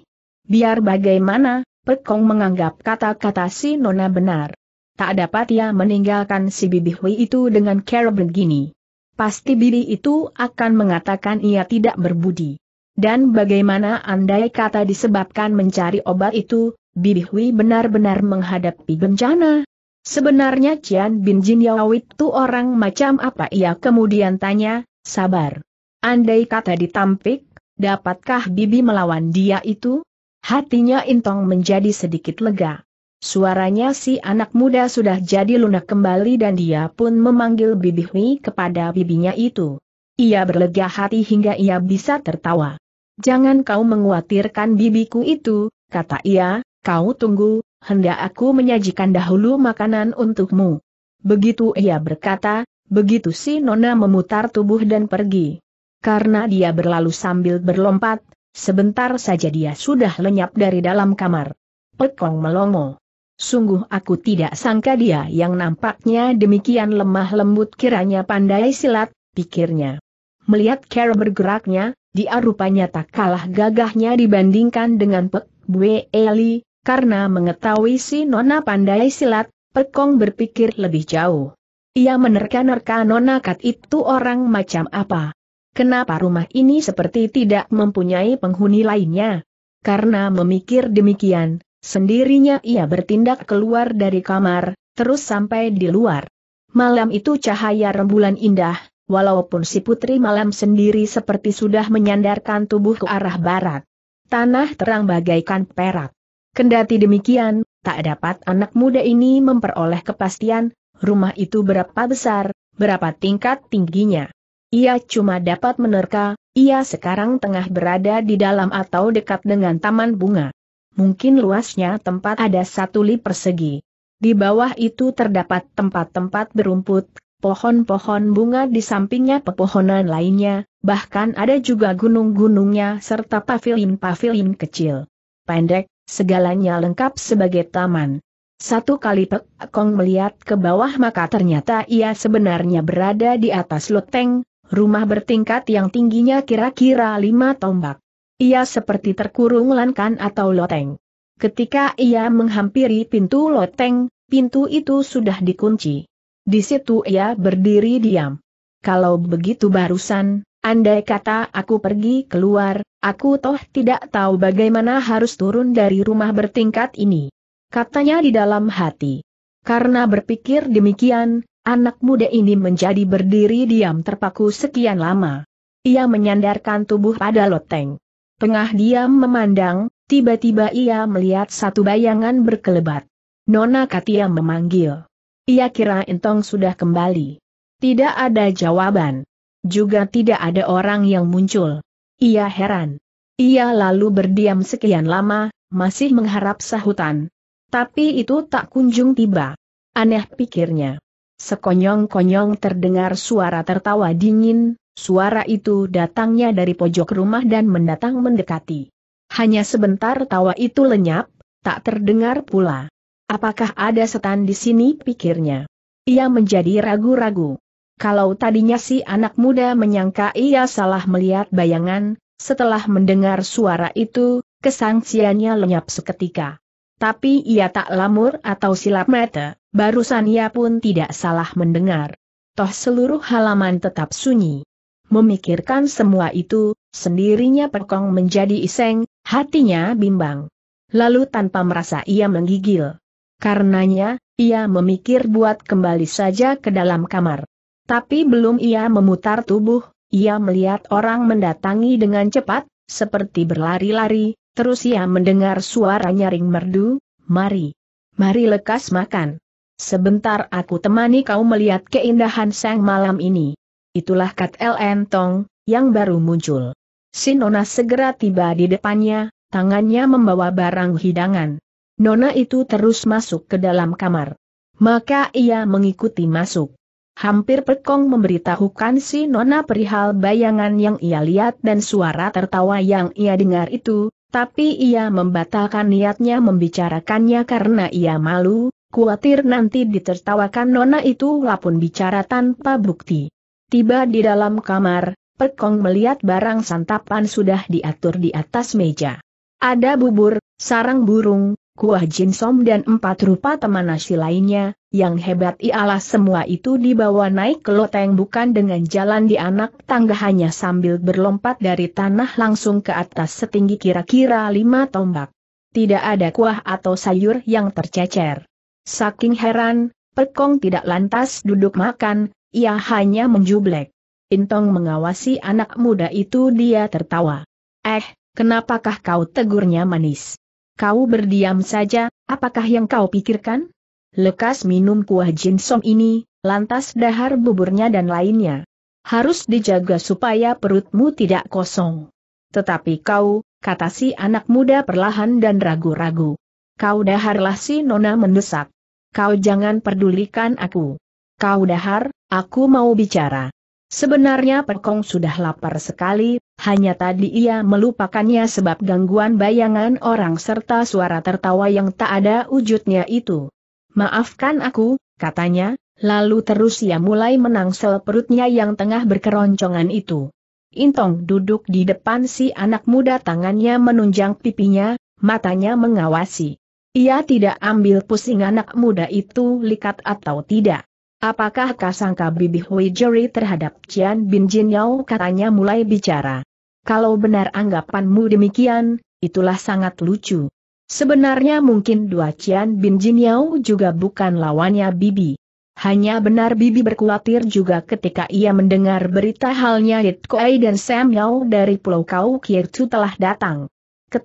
Biar bagaimana, Pekong menganggap kata-kata si Nona benar. Tak dapat ia meninggalkan si Bibi Hui itu dengan cara begini. Pasti Bibi itu akan mengatakan ia tidak berbudi. Dan bagaimana andai kata disebabkan mencari obat itu, Bibi Hui benar-benar menghadapi bencana? Sebenarnya Cian Bin Jin Yao itu orang macam apa ia kemudian tanya, sabar. Andai kata ditampik, dapatkah Bibi melawan dia itu? Hatinya Intong menjadi sedikit lega. Suaranya si anak muda sudah jadi lunak kembali dan dia pun memanggil Bibi Hui kepada bibinya itu. Ia berlega hati hingga ia bisa tertawa. Jangan kau menguatirkan bibiku itu, kata ia, kau tunggu, hendak aku menyajikan dahulu makanan untukmu. Begitu ia berkata, begitu si Nona memutar tubuh dan pergi. Karena dia berlalu sambil berlompat, Sebentar saja dia sudah lenyap dari dalam kamar. Pekong melongo. Sungguh aku tidak sangka dia yang nampaknya demikian lemah lembut kiranya pandai silat, pikirnya. Melihat cara bergeraknya, dia rupanya tak kalah gagahnya dibandingkan dengan Pek Bue Eli, karena mengetahui si Nona pandai silat, Pekong berpikir lebih jauh. Ia menerka-nerka Nona Kat itu orang macam apa. Kenapa rumah ini seperti tidak mempunyai penghuni lainnya? Karena memikir demikian, sendirinya ia bertindak keluar dari kamar, terus sampai di luar. Malam itu cahaya rembulan indah, walaupun si putri malam sendiri seperti sudah menyandarkan tubuh ke arah barat. Tanah terang bagaikan perak. Kendati demikian, tak dapat anak muda ini memperoleh kepastian, rumah itu berapa besar, berapa tingkat tingginya. Ia cuma dapat menerka, ia sekarang tengah berada di dalam atau dekat dengan taman bunga. Mungkin luasnya tempat ada satu li persegi. Di bawah itu terdapat tempat-tempat berumput, pohon-pohon bunga di sampingnya pepohonan lainnya, bahkan ada juga gunung-gunungnya serta pavilion-pavilion kecil. Pendek, segalanya lengkap sebagai taman. Satu kali Pek Kong melihat ke bawah maka ternyata ia sebenarnya berada di atas loteng, rumah bertingkat yang tingginya kira-kira lima tombak. Ia seperti terkurung lankan atau loteng. Ketika ia menghampiri pintu loteng, pintu itu sudah dikunci. Di situ ia berdiri diam. Kalau begitu barusan, andai kata aku pergi keluar, aku toh tidak tahu bagaimana harus turun dari rumah bertingkat ini. Katanya di dalam hati. Karena berpikir demikian, Anak muda ini menjadi berdiri diam terpaku sekian lama. Ia menyandarkan tubuh pada loteng. Tengah diam memandang, tiba-tiba ia melihat satu bayangan berkelebat. Nona Katia memanggil. Ia kira Entong sudah kembali. Tidak ada jawaban. Juga tidak ada orang yang muncul. Ia heran. Ia lalu berdiam sekian lama, masih mengharap sahutan. Tapi itu tak kunjung tiba. Aneh pikirnya. Sekonyong-konyong terdengar suara tertawa dingin, suara itu datangnya dari pojok rumah dan mendatang mendekati. Hanya sebentar tawa itu lenyap, tak terdengar pula. Apakah ada setan di sini pikirnya? Ia menjadi ragu-ragu. Kalau tadinya si anak muda menyangka ia salah melihat bayangan, setelah mendengar suara itu, kesangsiannya lenyap seketika tapi ia tak lamur atau silap mata, barusan ia pun tidak salah mendengar. Toh seluruh halaman tetap sunyi. Memikirkan semua itu, sendirinya Perkong menjadi iseng, hatinya bimbang. Lalu tanpa merasa ia menggigil. Karenanya, ia memikir buat kembali saja ke dalam kamar. Tapi belum ia memutar tubuh, ia melihat orang mendatangi dengan cepat, seperti berlari-lari, Terus ia mendengar suara nyaring merdu, mari. Mari lekas makan. Sebentar aku temani kau melihat keindahan sang malam ini. Itulah Kat LN Tong, yang baru muncul. Sinona segera tiba di depannya, tangannya membawa barang hidangan. Nona itu terus masuk ke dalam kamar. Maka ia mengikuti masuk. Hampir Pekong memberitahukan si Nona perihal bayangan yang ia lihat dan suara tertawa yang ia dengar itu, tapi ia membatalkan niatnya membicarakannya karena ia malu, khawatir nanti ditertawakan nona itu lapun bicara tanpa bukti. Tiba di dalam kamar, Pekong melihat barang santapan sudah diatur di atas meja. Ada bubur, sarang burung, Kuah Jin Jinsom dan empat rupa teman nasi lainnya, yang hebat ialah semua itu dibawa naik ke loteng bukan dengan jalan di anak tangga hanya sambil berlompat dari tanah langsung ke atas setinggi kira-kira lima tombak. Tidak ada kuah atau sayur yang tercecer. Saking heran, Pekong tidak lantas duduk makan, ia hanya menjublek. Intong mengawasi anak muda itu dia tertawa. Eh, kenapakah kau tegurnya manis? Kau berdiam saja, apakah yang kau pikirkan? Lekas minum kuah jinsom ini, lantas dahar buburnya dan lainnya. Harus dijaga supaya perutmu tidak kosong. Tetapi kau, kata si anak muda perlahan dan ragu-ragu. Kau daharlah si nona mendesak. Kau jangan pedulikan aku. Kau dahar, aku mau bicara. Sebenarnya Perkong sudah lapar sekali, hanya tadi ia melupakannya sebab gangguan bayangan orang serta suara tertawa yang tak ada wujudnya itu. Maafkan aku, katanya, lalu terus ia mulai menangsel perutnya yang tengah berkeroncongan itu. Intong duduk di depan si anak muda tangannya menunjang pipinya, matanya mengawasi. Ia tidak ambil pusing anak muda itu likat atau tidak. Apakah kasangka Bibi Hui Jeri terhadap Cian Bin Jin Yao katanya mulai bicara. Kalau benar anggapanmu demikian, itulah sangat lucu. Sebenarnya mungkin dua Cian Bin Jinyao juga bukan lawannya Bibi. Hanya benar Bibi berkhawatir juga ketika ia mendengar berita halnya Hit Koei dan Sam Yao dari Pulau Kau Kiertu telah datang ke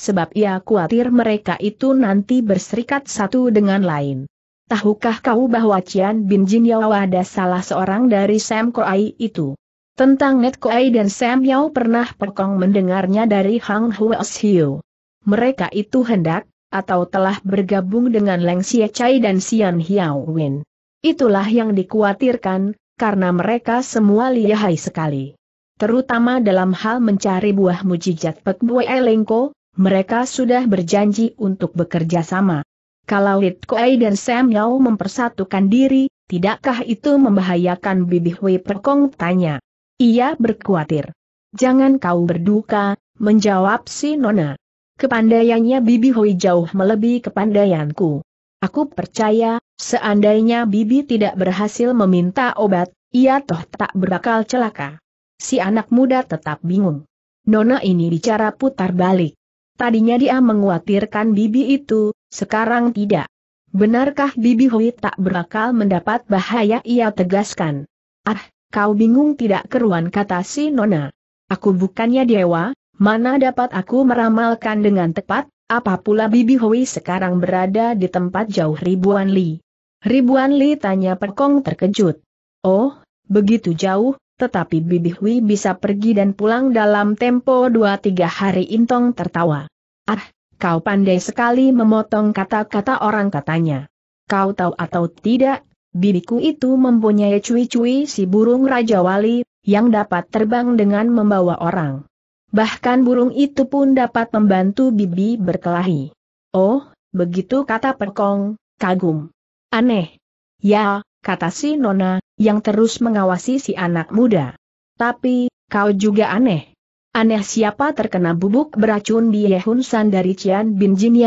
sebab ia khawatir mereka itu nanti berserikat satu dengan lain. Tahukah kau bahwa Cian Bin Jin ada salah seorang dari Sam Koei itu? Tentang Net Koai dan Sam Yao pernah Pekong mendengarnya dari Hang Huas Hiu. Mereka itu hendak, atau telah bergabung dengan Leng Xie Chai dan Xian Hiao Win. Itulah yang dikhawatirkan, karena mereka semua lihai sekali. Terutama dalam hal mencari buah mujijat Pek Bue Lengko, mereka sudah berjanji untuk bekerja sama. Kalau Lit Koei dan Sam Yao mempersatukan diri, tidakkah itu membahayakan Bibi Hui Perkong tanya. Ia berkuatir. Jangan kau berduka, menjawab si Nona. Kepandaiannya Bibi Hoi jauh melebihi kepandaianku. Aku percaya, seandainya Bibi tidak berhasil meminta obat, ia toh tak berakal celaka. Si anak muda tetap bingung. Nona ini bicara putar balik. Tadinya dia menguatirkan Bibi itu, sekarang tidak. Benarkah Bibi Hui tak berakal mendapat bahaya ia tegaskan. Ah, Kau bingung tidak keruan kata si Nona. Aku bukannya dewa, mana dapat aku meramalkan dengan tepat, apa pula Bibi Hui sekarang berada di tempat jauh ribuan li. Ribuan li tanya Perkong terkejut. Oh, begitu jauh, tetapi Bibi Hui bisa pergi dan pulang dalam tempo dua tiga hari Intong tertawa. Ah, kau pandai sekali memotong kata-kata orang katanya. Kau tahu atau tidak, Bibiku itu mempunyai cuy-cuy si burung Raja Wali, yang dapat terbang dengan membawa orang. Bahkan burung itu pun dapat membantu bibi berkelahi. Oh, begitu kata Perkong, kagum. Aneh. Ya, kata si Nona, yang terus mengawasi si anak muda. Tapi, kau juga aneh. Aneh siapa terkena bubuk beracun di Yehunsan dari Cian Bin Jin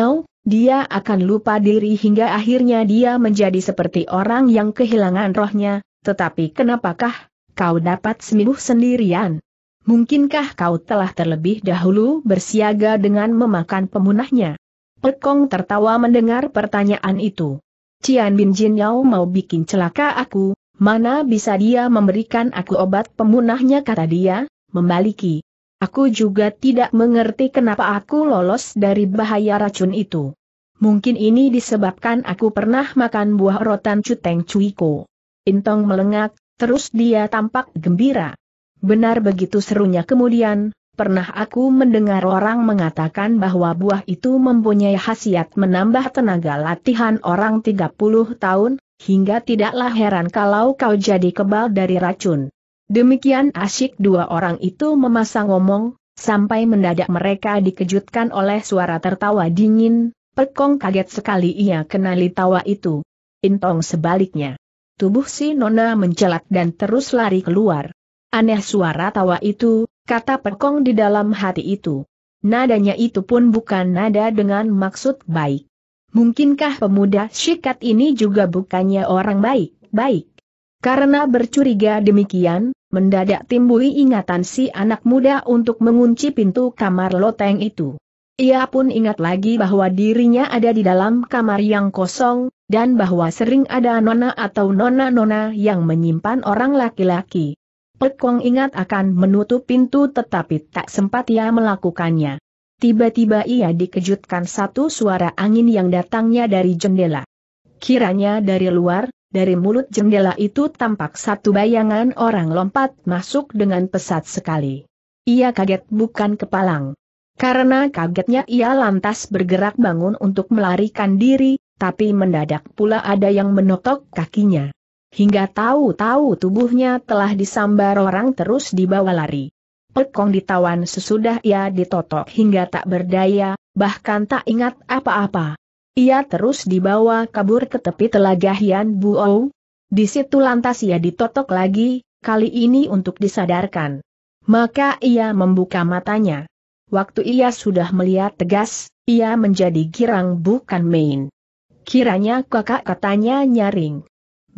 dia akan lupa diri hingga akhirnya dia menjadi seperti orang yang kehilangan rohnya, tetapi kenapakah kau dapat sembuh sendirian? Mungkinkah kau telah terlebih dahulu bersiaga dengan memakan pemunahnya? Pekong tertawa mendengar pertanyaan itu. Cian Bin Jin Yao mau bikin celaka aku, mana bisa dia memberikan aku obat pemunahnya kata dia, membaliki. Aku juga tidak mengerti kenapa aku lolos dari bahaya racun itu. Mungkin ini disebabkan aku pernah makan buah rotan cuteng cuiko. Intong melengak, terus dia tampak gembira. Benar begitu serunya kemudian, pernah aku mendengar orang mengatakan bahwa buah itu mempunyai khasiat menambah tenaga latihan orang 30 tahun, hingga tidaklah heran kalau kau jadi kebal dari racun. Demikian asyik dua orang itu memasang ngomong sampai mendadak mereka dikejutkan oleh suara tertawa dingin, Pekong kaget sekali ia kenali tawa itu. Intong sebaliknya. Tubuh si Nona mencelat dan terus lari keluar. Aneh suara tawa itu, kata Pekong di dalam hati itu. Nadanya itu pun bukan nada dengan maksud baik. Mungkinkah pemuda sikat ini juga bukannya orang baik, baik? Karena bercuriga demikian, mendadak timbul ingatan si anak muda untuk mengunci pintu kamar loteng itu. Ia pun ingat lagi bahwa dirinya ada di dalam kamar yang kosong, dan bahwa sering ada nona atau nona-nona yang menyimpan orang laki-laki. Pekong Kong ingat akan menutup pintu tetapi tak sempat ia melakukannya. Tiba-tiba ia dikejutkan satu suara angin yang datangnya dari jendela. Kiranya dari luar, dari mulut jendela itu tampak satu bayangan orang lompat masuk dengan pesat sekali. Ia kaget bukan kepalang. Karena kagetnya ia lantas bergerak bangun untuk melarikan diri, tapi mendadak pula ada yang menotok kakinya. Hingga tahu-tahu tubuhnya telah disambar orang terus dibawa lari. Pekong ditawan sesudah ia ditotok hingga tak berdaya, bahkan tak ingat apa-apa. Ia terus dibawa kabur ke tepi telaga Hian Buou. Di situ lantas ia ditotok lagi, kali ini untuk disadarkan. Maka ia membuka matanya. Waktu ia sudah melihat tegas, ia menjadi girang bukan main. Kiranya kakak katanya nyaring.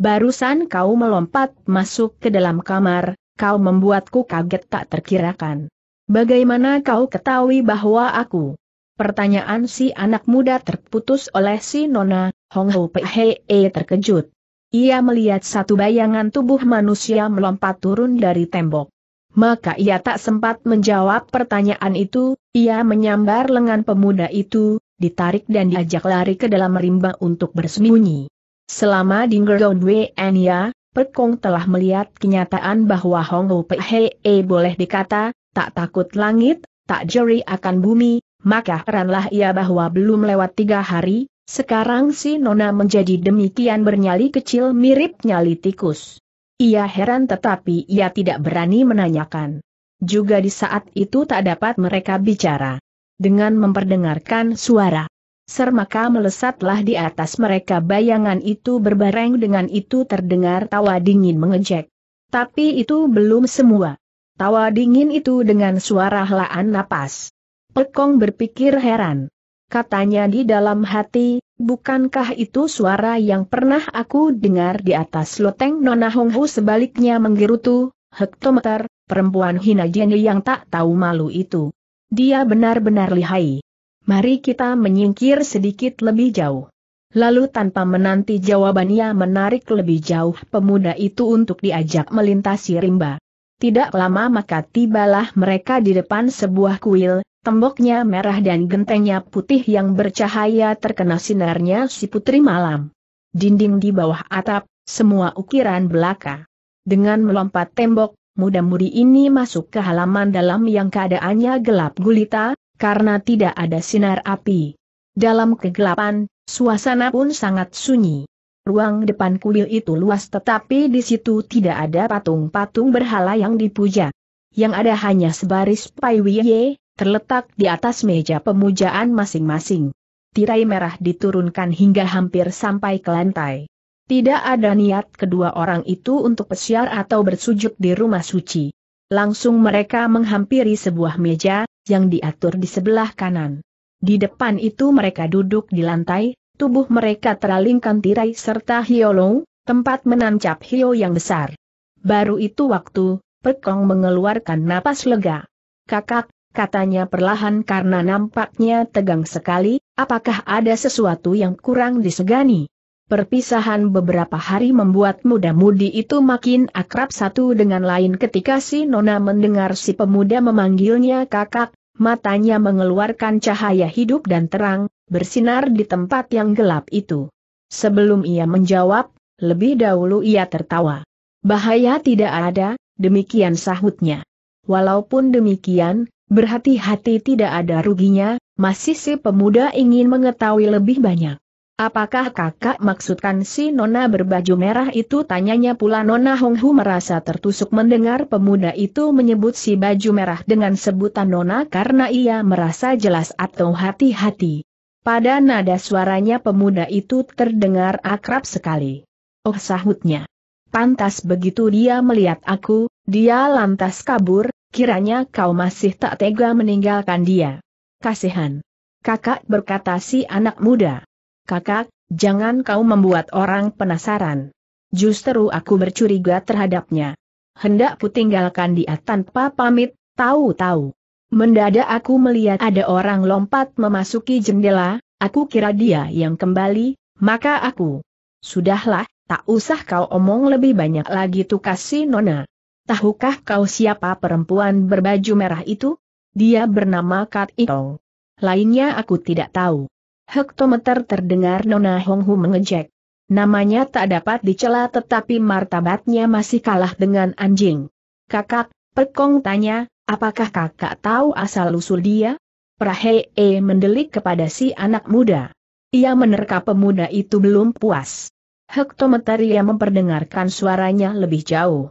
Barusan kau melompat masuk ke dalam kamar, kau membuatku kaget tak terkirakan. Bagaimana kau ketahui bahwa aku Pertanyaan si anak muda terputus oleh si Nona, Hong Ho e terkejut. Ia melihat satu bayangan tubuh manusia melompat turun dari tembok. Maka ia tak sempat menjawab pertanyaan itu, ia menyambar lengan pemuda itu, ditarik dan diajak lari ke dalam rimba untuk bersembunyi. Selama di Ngergon Ania, perkong telah melihat kenyataan bahwa Hong Ho e boleh dikata, tak takut langit, tak jeri akan bumi, maka heranlah ia bahwa belum lewat tiga hari, sekarang si Nona menjadi demikian bernyali kecil mirip nyali tikus. Ia heran tetapi ia tidak berani menanyakan. Juga di saat itu tak dapat mereka bicara. Dengan memperdengarkan suara. Sermaka melesatlah di atas mereka bayangan itu berbareng dengan itu terdengar tawa dingin mengejek. Tapi itu belum semua. Tawa dingin itu dengan suara helaan napas. Pekong berpikir heran. Katanya di dalam hati, bukankah itu suara yang pernah aku dengar di atas loteng Nona Honghu sebaliknya menggerutu, hektometer, perempuan hina jeni yang tak tahu malu itu. Dia benar-benar lihai. Mari kita menyingkir sedikit lebih jauh. Lalu tanpa menanti jawabannya menarik lebih jauh pemuda itu untuk diajak melintasi rimba. Tidak lama maka tibalah mereka di depan sebuah kuil, temboknya merah dan gentengnya putih yang bercahaya terkena sinarnya si putri malam. Dinding di bawah atap, semua ukiran belaka. Dengan melompat tembok, muda-mudi ini masuk ke halaman dalam yang keadaannya gelap gulita, karena tidak ada sinar api. Dalam kegelapan, suasana pun sangat sunyi. Ruang depan kuil itu luas tetapi di situ tidak ada patung-patung berhala yang dipuja. Yang ada hanya sebaris paiwiye, terletak di atas meja pemujaan masing-masing. Tirai merah diturunkan hingga hampir sampai ke lantai. Tidak ada niat kedua orang itu untuk pesiar atau bersujud di rumah suci. Langsung mereka menghampiri sebuah meja, yang diatur di sebelah kanan. Di depan itu mereka duduk di lantai, tubuh mereka teralingkan tirai serta hiolong, tempat menancap hio yang besar. Baru itu waktu, Pekong mengeluarkan napas lega. Kakak, katanya perlahan karena nampaknya tegang sekali, apakah ada sesuatu yang kurang disegani? Perpisahan beberapa hari membuat muda-mudi itu makin akrab satu dengan lain ketika si Nona mendengar si pemuda memanggilnya kakak, matanya mengeluarkan cahaya hidup dan terang, bersinar di tempat yang gelap itu. Sebelum ia menjawab, lebih dahulu ia tertawa. Bahaya tidak ada, demikian sahutnya. Walaupun demikian, Berhati-hati tidak ada ruginya, masih si pemuda ingin mengetahui lebih banyak. Apakah kakak maksudkan si nona berbaju merah itu? Tanyanya pula nona Honghu merasa tertusuk mendengar pemuda itu menyebut si baju merah dengan sebutan nona karena ia merasa jelas atau hati-hati. Pada nada suaranya pemuda itu terdengar akrab sekali. Oh sahutnya. Pantas begitu dia melihat aku, dia lantas kabur, kiranya kau masih tak tega meninggalkan dia. Kasihan. Kakak berkata si anak muda. Kakak, jangan kau membuat orang penasaran. Justru aku bercuriga terhadapnya. Hendak ku tinggalkan dia tanpa pamit, tahu-tahu. Mendadak aku melihat ada orang lompat memasuki jendela, aku kira dia yang kembali, maka aku. Sudahlah, tak usah kau omong lebih banyak lagi tukas si Nona. Tahukah kau siapa perempuan berbaju merah itu? Dia bernama Kat Itong. Lainnya aku tidak tahu. Hektometer terdengar Nona Hong Hu mengejek. Namanya tak dapat dicela tetapi martabatnya masih kalah dengan anjing. Kakak, Perkong tanya, apakah kakak tahu asal-usul dia? Prahee mendelik kepada si anak muda. Ia menerka pemuda itu belum puas. Hektometer ia memperdengarkan suaranya lebih jauh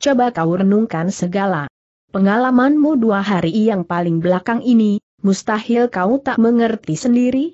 coba kau renungkan segala pengalamanmu dua hari yang paling belakang ini, mustahil kau tak mengerti sendiri?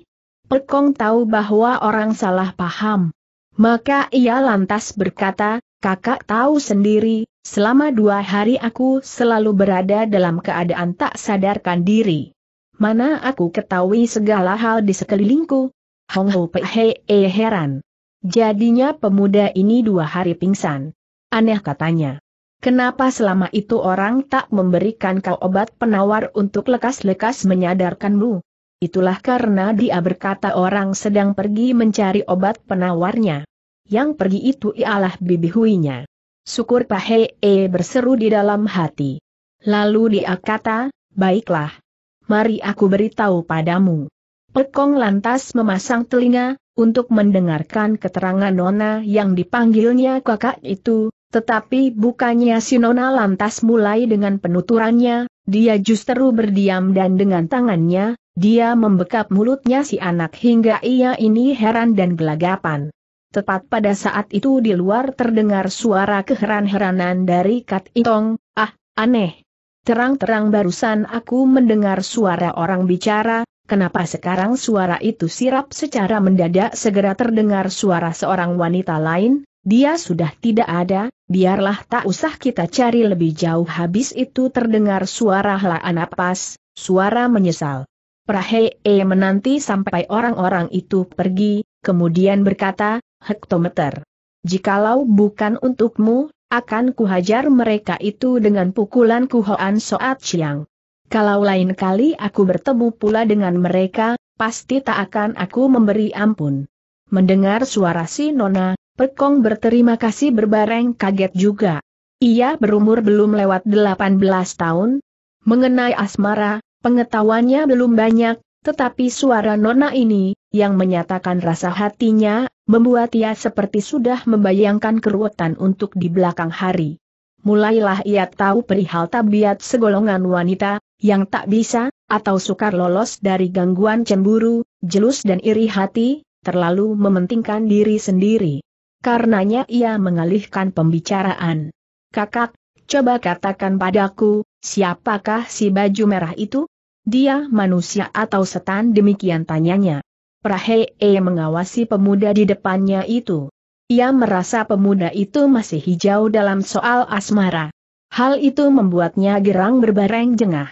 Pekong tahu bahwa orang salah paham. Maka ia lantas berkata, kakak tahu sendiri, selama dua hari aku selalu berada dalam keadaan tak sadarkan diri. Mana aku ketahui segala hal di sekelilingku? Hong Ho Pei eh, heran. Jadinya pemuda ini dua hari pingsan. Aneh katanya. Kenapa selama itu orang tak memberikan kau obat penawar untuk lekas-lekas menyadarkanmu? Itulah karena dia berkata orang sedang pergi mencari obat penawarnya. Yang pergi itu ialah bibi huinya. Syukur Pahe e, berseru di dalam hati. Lalu dia kata, baiklah. Mari aku beritahu padamu. Pekong lantas memasang telinga, untuk mendengarkan keterangan Nona yang dipanggilnya kakak itu, tetapi bukannya Sinona lantas mulai dengan penuturannya, dia justru berdiam dan dengan tangannya, dia membekap mulutnya si anak hingga ia ini heran dan gelagapan. Tepat pada saat itu di luar terdengar suara keheran-heranan dari Kat Itong, ah, aneh. Terang-terang barusan aku mendengar suara orang bicara, kenapa sekarang suara itu sirap secara mendadak segera terdengar suara seorang wanita lain, dia sudah tidak ada, biarlah tak usah kita cari lebih jauh habis itu terdengar suara helaan napas, suara menyesal. Prahee menanti sampai orang-orang itu pergi, kemudian berkata, hektometer. Jikalau bukan untukmu, akan kuhajar mereka itu dengan pukulan kuhoan soat siang. Kalau lain kali aku bertemu pula dengan mereka, pasti tak akan aku memberi ampun. Mendengar suara si Nona, Pekong berterima kasih berbareng kaget juga. Ia berumur belum lewat 18 tahun. Mengenai asmara, pengetahuannya belum banyak, tetapi suara nona ini, yang menyatakan rasa hatinya, membuat ia seperti sudah membayangkan keruwetan untuk di belakang hari. Mulailah ia tahu perihal tabiat segolongan wanita, yang tak bisa, atau sukar lolos dari gangguan cemburu, jelus dan iri hati, terlalu mementingkan diri sendiri karenanya ia mengalihkan pembicaraan. Kakak, coba katakan padaku, siapakah si baju merah itu? Dia manusia atau setan demikian tanyanya. Prahee mengawasi pemuda di depannya itu. Ia merasa pemuda itu masih hijau dalam soal asmara. Hal itu membuatnya gerang berbareng jengah.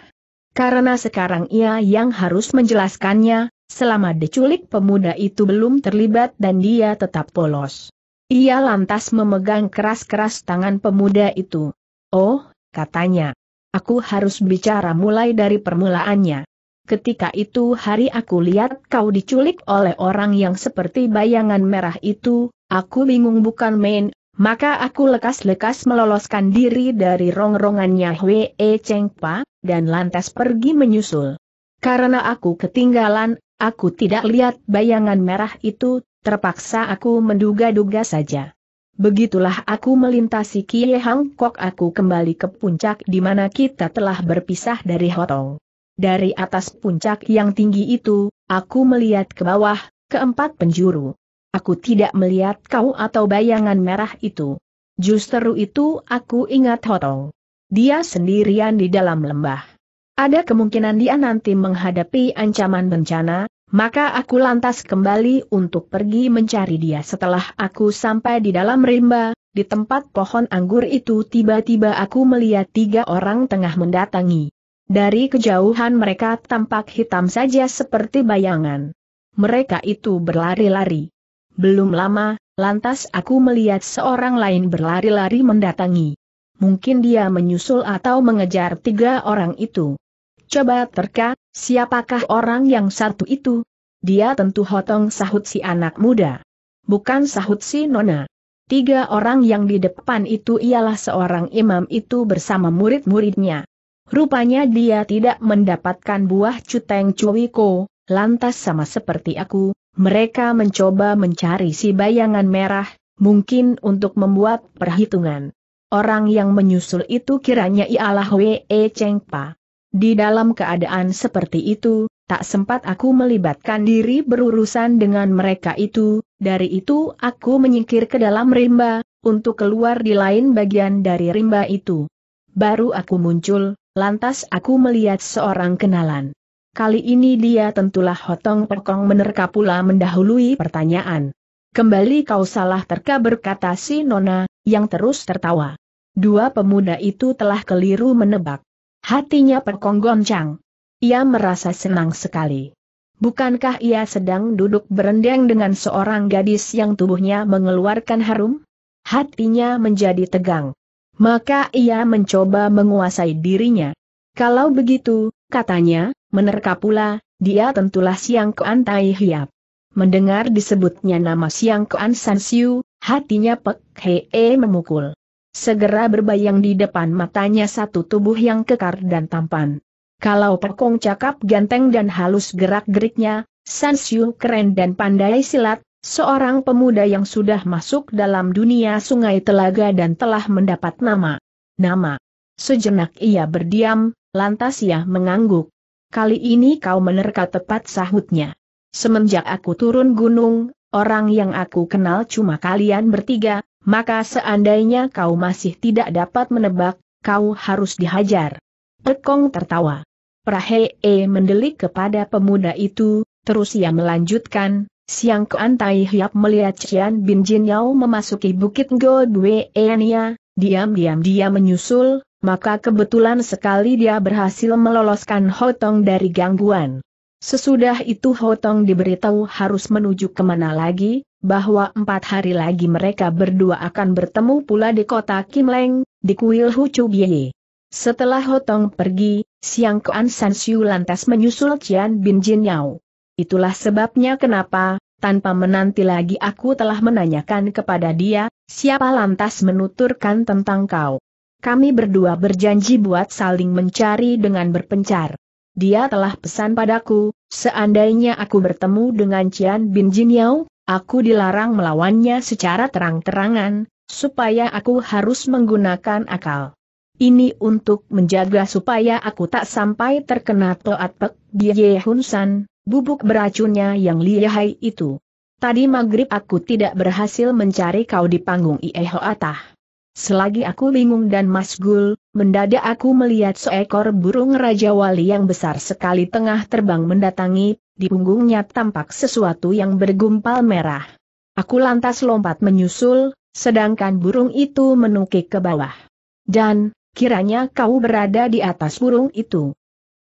Karena sekarang ia yang harus menjelaskannya, selama diculik pemuda itu belum terlibat dan dia tetap polos. Ia lantas memegang keras-keras tangan pemuda itu. Oh, katanya. Aku harus bicara mulai dari permulaannya. Ketika itu hari aku lihat kau diculik oleh orang yang seperti bayangan merah itu, aku bingung bukan main, maka aku lekas-lekas meloloskan diri dari rongrongannya e Cheng Pa dan lantas pergi menyusul. Karena aku ketinggalan, aku tidak lihat bayangan merah itu, Terpaksa aku menduga-duga saja. Begitulah aku melintasi Kie Hang Kok aku kembali ke puncak di mana kita telah berpisah dari Hotong. Dari atas puncak yang tinggi itu, aku melihat ke bawah, keempat penjuru. Aku tidak melihat kau atau bayangan merah itu. Justru itu aku ingat Hotong. Dia sendirian di dalam lembah. Ada kemungkinan dia nanti menghadapi ancaman bencana, maka aku lantas kembali untuk pergi mencari dia setelah aku sampai di dalam rimba, di tempat pohon anggur itu tiba-tiba aku melihat tiga orang tengah mendatangi. Dari kejauhan mereka tampak hitam saja seperti bayangan. Mereka itu berlari-lari. Belum lama, lantas aku melihat seorang lain berlari-lari mendatangi. Mungkin dia menyusul atau mengejar tiga orang itu. Coba terka, Siapakah orang yang satu itu? Dia tentu hotong sahut si anak muda. Bukan sahut si nona. Tiga orang yang di depan itu ialah seorang imam itu bersama murid-muridnya. Rupanya dia tidak mendapatkan buah cuteng cuwiko, lantas sama seperti aku, mereka mencoba mencari si bayangan merah, mungkin untuk membuat perhitungan. Orang yang menyusul itu kiranya ialah Wee Cheng Pa. Di dalam keadaan seperti itu, tak sempat aku melibatkan diri berurusan dengan mereka itu, dari itu aku menyingkir ke dalam rimba, untuk keluar di lain bagian dari rimba itu. Baru aku muncul, lantas aku melihat seorang kenalan. Kali ini dia tentulah Hotong Pekong menerka pula mendahului pertanyaan. Kembali kau salah terka berkata si Nona, yang terus tertawa. Dua pemuda itu telah keliru menebak. Hatinya goncang. Ia merasa senang sekali. Bukankah ia sedang duduk berendang dengan seorang gadis yang tubuhnya mengeluarkan harum? Hatinya menjadi tegang. Maka ia mencoba menguasai dirinya. Kalau begitu, katanya, menerka pula, dia tentulah Siang keantai Tai Hiap. Mendengar disebutnya nama Siang Kean San hatinya Pek e memukul. Segera berbayang di depan matanya satu tubuh yang kekar dan tampan. Kalau Pekong cakap ganteng dan halus gerak-geriknya, Sansiu keren dan pandai silat, seorang pemuda yang sudah masuk dalam dunia sungai telaga dan telah mendapat nama. Nama. Sejenak ia berdiam, lantas ia mengangguk. Kali ini kau menerka tepat sahutnya. Semenjak aku turun gunung, orang yang aku kenal cuma kalian bertiga, maka seandainya kau masih tidak dapat menebak, kau harus dihajar. Tekong tertawa. Prahe E mendelik kepada pemuda itu, terus ia melanjutkan, Siang Kuan Hiap melihat Cian Bin Jin Yao memasuki Bukit Godwe Due Enia, diam-diam dia menyusul, maka kebetulan sekali dia berhasil meloloskan Hotong dari gangguan. Sesudah itu Hotong diberitahu harus menuju kemana lagi, bahwa empat hari lagi mereka berdua akan bertemu pula di kota Kimleng, di kuil Hucu Biye. Setelah Hotong pergi, Siang Kuan San Siu lantas menyusul Cian Bin Jin Yao. Itulah sebabnya kenapa, tanpa menanti lagi aku telah menanyakan kepada dia, siapa lantas menuturkan tentang kau. Kami berdua berjanji buat saling mencari dengan berpencar. Dia telah pesan padaku, seandainya aku bertemu dengan Cian Bin Jin Yao, Aku dilarang melawannya secara terang-terangan, supaya aku harus menggunakan akal. Ini untuk menjaga supaya aku tak sampai terkena toat pek di Yehunsan, bubuk beracunnya yang lihai itu. Tadi maghrib aku tidak berhasil mencari kau di panggung Ieho Atah. Selagi aku bingung dan masgul, mendadak aku melihat seekor burung Raja Wali yang besar sekali tengah terbang mendatangi di punggungnya tampak sesuatu yang bergumpal merah. Aku lantas lompat menyusul, sedangkan burung itu menukik ke bawah. Dan, kiranya kau berada di atas burung itu.